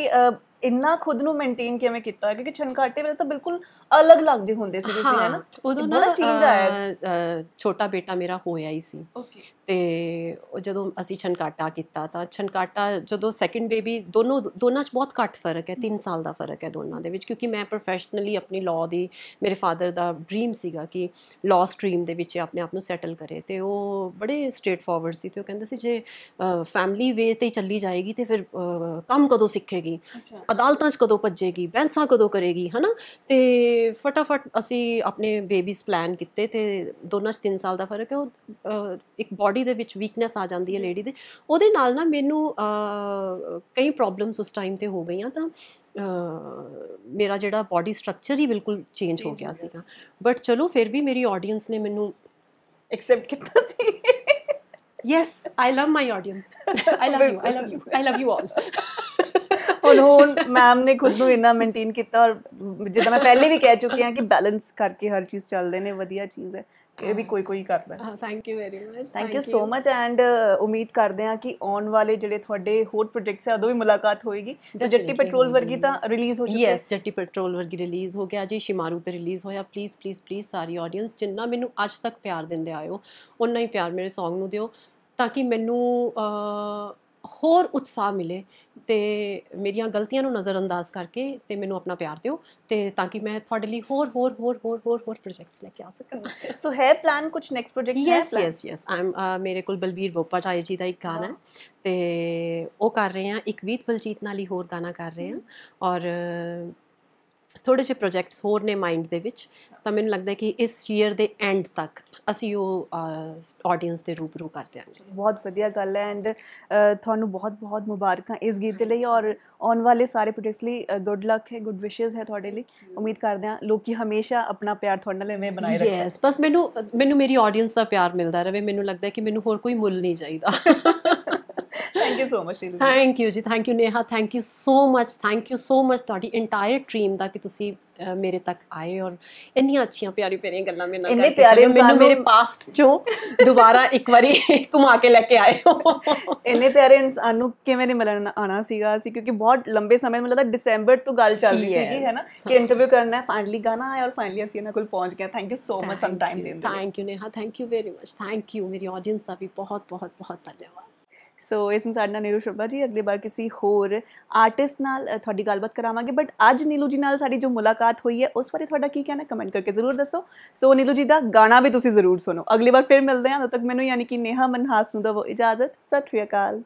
ਇੰਨਾ ਖੁਦ ਨੂੰ ਮੇਨਟੇਨ ਕਿਵੇਂ ਕੀਤਾ ਕਿਉਂਕਿ ਛਨਕਾਟੇ ਵੇਲੇ ਤਾਂ ਬਿਲਕੁਲ ਅਲੱਗ ਲੱਗਦੇ ਹੁੰਦੇ ਸੀ ਤੁਸੀਂ ਹਨਾ ਉਦੋਂ ਨਾ ਚੇਂਜ ਆਇਆ ਛੋਟਾ ਬੇਟਾ ਮੇਰਾ ਹੋਇਆ ਹੀ ਸੀ ਤੇ ਉਹ ਜਦੋਂ ਅਸੀਂ ਛਨਕਾਟਾ ਕੀਤਾ ਤਾਂ ਛਨਕਾਟਾ ਜਦੋਂ ਸੈਕੰਡ ਬੇਬੀ ਦੋਨੋਂ ਦੋਨਾਂ 'ਚ ਬਹੁਤ ਘੱਟ ਫਰਕ ਹੈ 3 ਸਾਲ ਦਾ ਫਰਕ ਹੈ ਦੋਨਾਂ ਦੇ ਵਿੱਚ ਕਿਉਂਕਿ ਮੈਂ ਪ੍ਰੋਫੈਸ਼ਨਲੀ ਆਪਣੀ ਲਾਅ ਦੀ ਮੇਰੇ ਫਾਦਰ ਦਾ ਡ੍ਰੀਮ ਸੀਗਾ ਕਿ ਲਾਅ ਸਟਰੀਮ ਦੇ ਵਿੱਚ ਆਪਣੇ ਆਪ ਨੂੰ ਸੈਟਲ ਕਰੇ ਤੇ ਉਹ ਬੜੇ ਸਟ੍ਰੇਟ ਫਾਰਵਰਡ ਸੀ ਤੇ ਉਹ ਕਹਿੰਦੇ ਸੀ ਜੇ ਫੈਮਿਲੀ ਵੇ ਤੇ ਚੱਲੀ ਜਾਏਗੀ ਤੇ ਫਿਰ ਕੰਮ ਕਦੋਂ ਸਿੱਖੇਗੀ ਅਦਾਲਤਾਂ 'ਚ ਕਦੋਂ ਭੱਜੇਗੀ ਬੈਂਸਾਂ ਕਦੋਂ ਕਰੇਗੀ ਹਨਾ ਤੇ ਫਟਾਫਟ ਅਸੀਂ ਆਪਣੇ ਬੇਬੀਜ਼ ਪਲਾਨ ਕੀਤੇ ਤੇ ਦੋਨਾਂ 'ਚ 3 ਸਾਲ ਦਾ ਫਰਕ ਹੈ ਉਹ ਇੱਕ ਬਾਡੀ ਬਾਡੀ ਦੇ ਵਿੱਚ ਵੀਕਨੈਸ ਆ ਜਾਂਦੀ ਹੈ ਲੇਡੀ ਦੇ ਉਹਦੇ ਨਾਲ ਨਾ ਮੈਨੂੰ ਕਈ ਪ੍ਰੋਬਲਮਸ ਉਸ ਟਾਈਮ ਤੇ ਹੋ ਗਈਆਂ ਤਾਂ ਮੇਰਾ ਜਿਹੜਾ ਬਾਡੀ ਸਟਰਕਚਰ ਹੀ ਬਿਲਕੁਲ ਚੇਂਜ ਹੋ ਗਿਆ ਸੀਗਾ ਬਟ ਚਲੋ ਫਿਰ ਵੀ ਮੇਰੀ ਆਡੀਅנס ਨੇ ਮੈਨੂੰ ਐਕਸੈਪਟ ਕੀਤਾ ਸੀ yes I love my audience I love you I love you I love you all ਹੁਣ ਹੁਣ ਮੈਮ ਨੇ ਖੁਦ ਨੂੰ ਇਨਾ ਮੇਨਟੇਨ ਕੀਤਾ ਔਰ ਜਿੱਦਾਂ ਮੈਂ ਪਹਿਲੇ ਵੀ ਕਹਿ ਚੁੱਕੀ ਹਾਂ ਕਿ ਬੈਲੈਂਸ ਕਰਕੇ ਹਰ ਚੀਜ਼ ਚੱਲਦੇ ਨੇ ਵਧੀਆ ਚੀਜ਼ ਹੈ ਇਹ ਵੀ ਕੋਈ ਕੋਈ ਕਰਦਾ ਹਾਂ thank you very much thank you so much and ਉਮੀਦ ਕਰਦੇ ਹਾਂ ਕਿ ਆਉਣ ਵਾਲੇ ਜਿਹੜੇ ਤੁਹਾਡੇ ਹੋਰ ਪ੍ਰੋਜੈਕਟਸ ਹੈ ਉਦੋਂ ਵੀ ਮੁਲਾਕਾਤ ਹੋਏਗੀ ਜੋ ਜੱਟੀ ਪੈਟਰੋਲ ਵਰਗੀ ਤਾਂ ਰਿਲੀਜ਼ ਹੋ ਚੁੱਕੀ ਹੈ ਯੈਸ ਜੱਟੀ ਪੈਟਰੋਲ ਵਰਗੀ ਰਿਲੀਜ਼ ਹੋ ਗਿਆ ਜੀ ਸ਼ਿਮਾਰੂ ਤੇ ਰਿਲੀਜ਼ ਹੋਇਆ ਪਲੀਜ਼ ਪਲੀਜ਼ ਪਲੀਜ਼ ਸਾਰੀ ਆਡੀਅנס ਜਿੰਨਾ ਮੈਨੂੰ ਅੱਜ ਤੱਕ ਪਿਆਰ ਦਿੰਦੇ ਆਇਓ ਉਨਾ ਹੀ ਪਿਆਰ ਮੇਰੇ Song ਨੂੰ ਦਿਓ ਤਾਂ ਕਿ ਮੈਨੂੰ ਹੋਰ ਉਤਸ਼ਾਹ ਮਿਲੇ ਤੇ ਮੇਰੀਆਂ ਗਲਤੀਆਂ ਨੂੰ ਨਜ਼ਰਅੰਦਾਜ਼ ਕਰਕੇ ਤੇ ਮੈਨੂੰ ਆਪਣਾ ਪਿਆਰ ਦਿਓ ਤੇ ਤਾਂ ਕਿ ਮੈਂ ਤੁਹਾਡੇ ਲਈ ਹੋਰ ਹੋਰ ਹੋਰ ਹੋਰ ਹੋਰ ਹੋਰ ਪ੍ਰੋਜੈਕਟਸ ਲੈ ਕੇ ਆ ਸਕਾਂ ਸੋ ਹੈ ਪਲਾਨ ਕੁਝ ਨੈਕਸਟ ਪ੍ਰੋਜੈਕਟਸ ਹੈ ਯੈਸ ਯੈਸ ਯੈਸ ਐਮ ਮੇਰੇ ਕੋਲ ਬਲਬੀਰ ਬੋਪਾ ਜੀ ਦਾ ਇੱਕ ਗਾਣਾ ਹੈ ਤੇ ਉਹ ਕਰ ਰਹੇ ਆ ਇੱਕ ਵੀਤ ਬਲਜੀਤ ਨਾਲ ਹੀ ਹੋਰ ਗਾਣਾ ਕਰ ਰਹੇ ਆ ਔਰ ਥੋੜੇ ਜਿਹੇ ਪ੍ਰੋਜੈਕਟਸ ਹੋਰ ਨੇ ਮਾਈਂਡ ਦੇ ਵਿੱਚ ਤਾਂ ਮੈਨੂੰ ਲੱਗਦਾ ਕਿ ਇਸ ਈਅਰ ਦੇ ਐਂਡ ਤੱਕ ਅਸੀਂ ਉਹ ਆਡੀਅנס ਦੇ ਰੂਬਰੂ ਕਰ ਦਿਆਂਗੇ ਬਹੁਤ ਵਧੀਆ ਗੱਲ ਹੈ ਐਂਡ ਤੁਹਾਨੂੰ ਬਹੁਤ ਬਹੁਤ ਮੁਬਾਰਕਾਂ ਇਸ ਗੀਤ ਦੇ ਲਈ ਔਰ ਆਉਣ ਵਾਲੇ ਸਾਰੇ ਪ੍ਰੋਜੈਕਟਸ ਲਈ ਗੁੱਡ ਲੱਕ ਹੈ ਗੁੱਡ ਵਿਸ਼ੇਸ ਹੈ ਤੁਹਾਡੇ ਲਈ ਉਮੀਦ ਕਰਦੇ ਹਾਂ ਲੋਕੀ ਹਮੇਸ਼ਾ ਆਪਣਾ ਪਿਆਰ ਤੁਹਾਡੇ ਨਾਲ ਐਵੇਂ ਬਣਾਏ ਰੱਖੇ ਯੈਸ ਬਸ ਮੈਨੂੰ ਮੈਨੂੰ ਮੇਰੀ ਆਡੀਅנס ਦਾ ਪਿਆਰ ਮਿਲਦਾ ਰਹੇ ਮੈਨੂੰ ਲੱਗਦਾ ਕਿ ਮੈਨੂੰ ਹੋਰ ਕੋਈ ਮੁੱਲ ਨਹੀਂ ਚਾਹੀਦਾ you so much Sheela thank you ਜੀ thank you Neha thank you so much thank you so much ਤੁਹਾਡੀ ਇੰਟਾਇਰ ਟੀਮ ਦਾ ਕਿ ਤੁਸੀਂ ਮੇਰੇ ਤੱਕ ਆਏ ਔਰ ਇੰਨੀਆਂ ਅੱਛੀਆਂ ਪਿਆਰੀ ਪਿਆਰੀਆਂ ਗੱਲਾਂ ਮੇਰੇ ਨਾਲ ਕਰਕੇ ਚਲੋ ਮੈਨੂੰ ਮੇਰੇ ਪਾਸਟ ਚੋਂ ਦੁਬਾਰਾ ਇੱਕ ਵਾਰੀ ਘੁਮਾ ਕੇ ਲੈ ਕੇ ਆਏ ਹੋ ਇੰਨੇ ਪਿਆਰੇ ਇਨਸਾਨ ਨੂੰ ਕਿਵੇਂ ਨਹੀਂ ਮਿਲਣ ਆਣਾ ਸੀਗਾ ਅਸੀਂ ਕਿਉਂਕਿ ਬਹੁਤ ਲੰਬੇ ਸਮੇਂ ਮੈਨੂੰ ਲੱਗਦਾ ਡਿਸੰਬਰ ਤੋਂ ਗੱਲ ਚੱਲ ਰਹੀ ਸੀਗੀ ਹੈ ਨਾ ਕਿ ਇੰਟਰਵਿਊ ਕਰਨਾ ਹੈ ਫਾਈਨਲੀ ਗਾਣਾ ਆਇਆ ਔਰ ਫਾਈਨਲੀ ਅਸੀਂ ਇਹਨਾਂ ਕੋਲ ਪਹੁੰਚ ਗਏ thank you so much some time ਦੇਣ ਦੇ thank you Neha thank you very much thank you ਮੇਰੀ ਆਡੀਅנס ਦਾ ਵੀ ਬਹੁਤ ਬਹੁਤ ਬਹੁਤ ਧੰਨਵਾਦ ਸੋ ਇਸ ਨਾਲ ਸਾਡਾ ਨੀਰੂ ਸ਼ਰਮਾ ਜੀ ਅਗਲੀ ਵਾਰ ਕਿਸੇ ਹੋਰ ਆਰਟਿਸਟ ਨਾਲ ਤੁਹਾਡੀ ਗੱਲਬਾਤ ਕਰਾਵਾਂਗੇ ਬਟ ਅੱਜ ਨੀਲੂ ਜੀ ਨਾਲ ਸਾਡੀ ਜੋ ਮੁਲਾਕਾਤ ਹੋਈ ਹੈ ਉਸ ਬਾਰੇ ਤੁਹਾਡਾ ਕੀ ਕਹਿਣਾ ਕਮੈਂਟ ਕਰਕੇ ਜ਼ਰੂਰ ਦੱਸੋ ਸੋ ਨੀਲੂ ਜੀ ਦਾ ਗਾਣਾ ਵੀ ਤੁਸੀਂ ਜ਼ਰੂਰ ਸੁਣੋ ਅਗਲੀ ਵਾਰ ਫਿਰ ਮਿਲਦੇ ਹਾਂ ਤਦ ਤੱਕ ਮੈਨੂੰ ਯਾਨੀ ਕਿ ਨੇਹਾ ਮਨਹਾਸ ਨੂੰ ਦਵੋ ਇਜਾਜ਼ਤ ਸਤਿ ਸ਼੍ਰੀ ਅਕਾਲ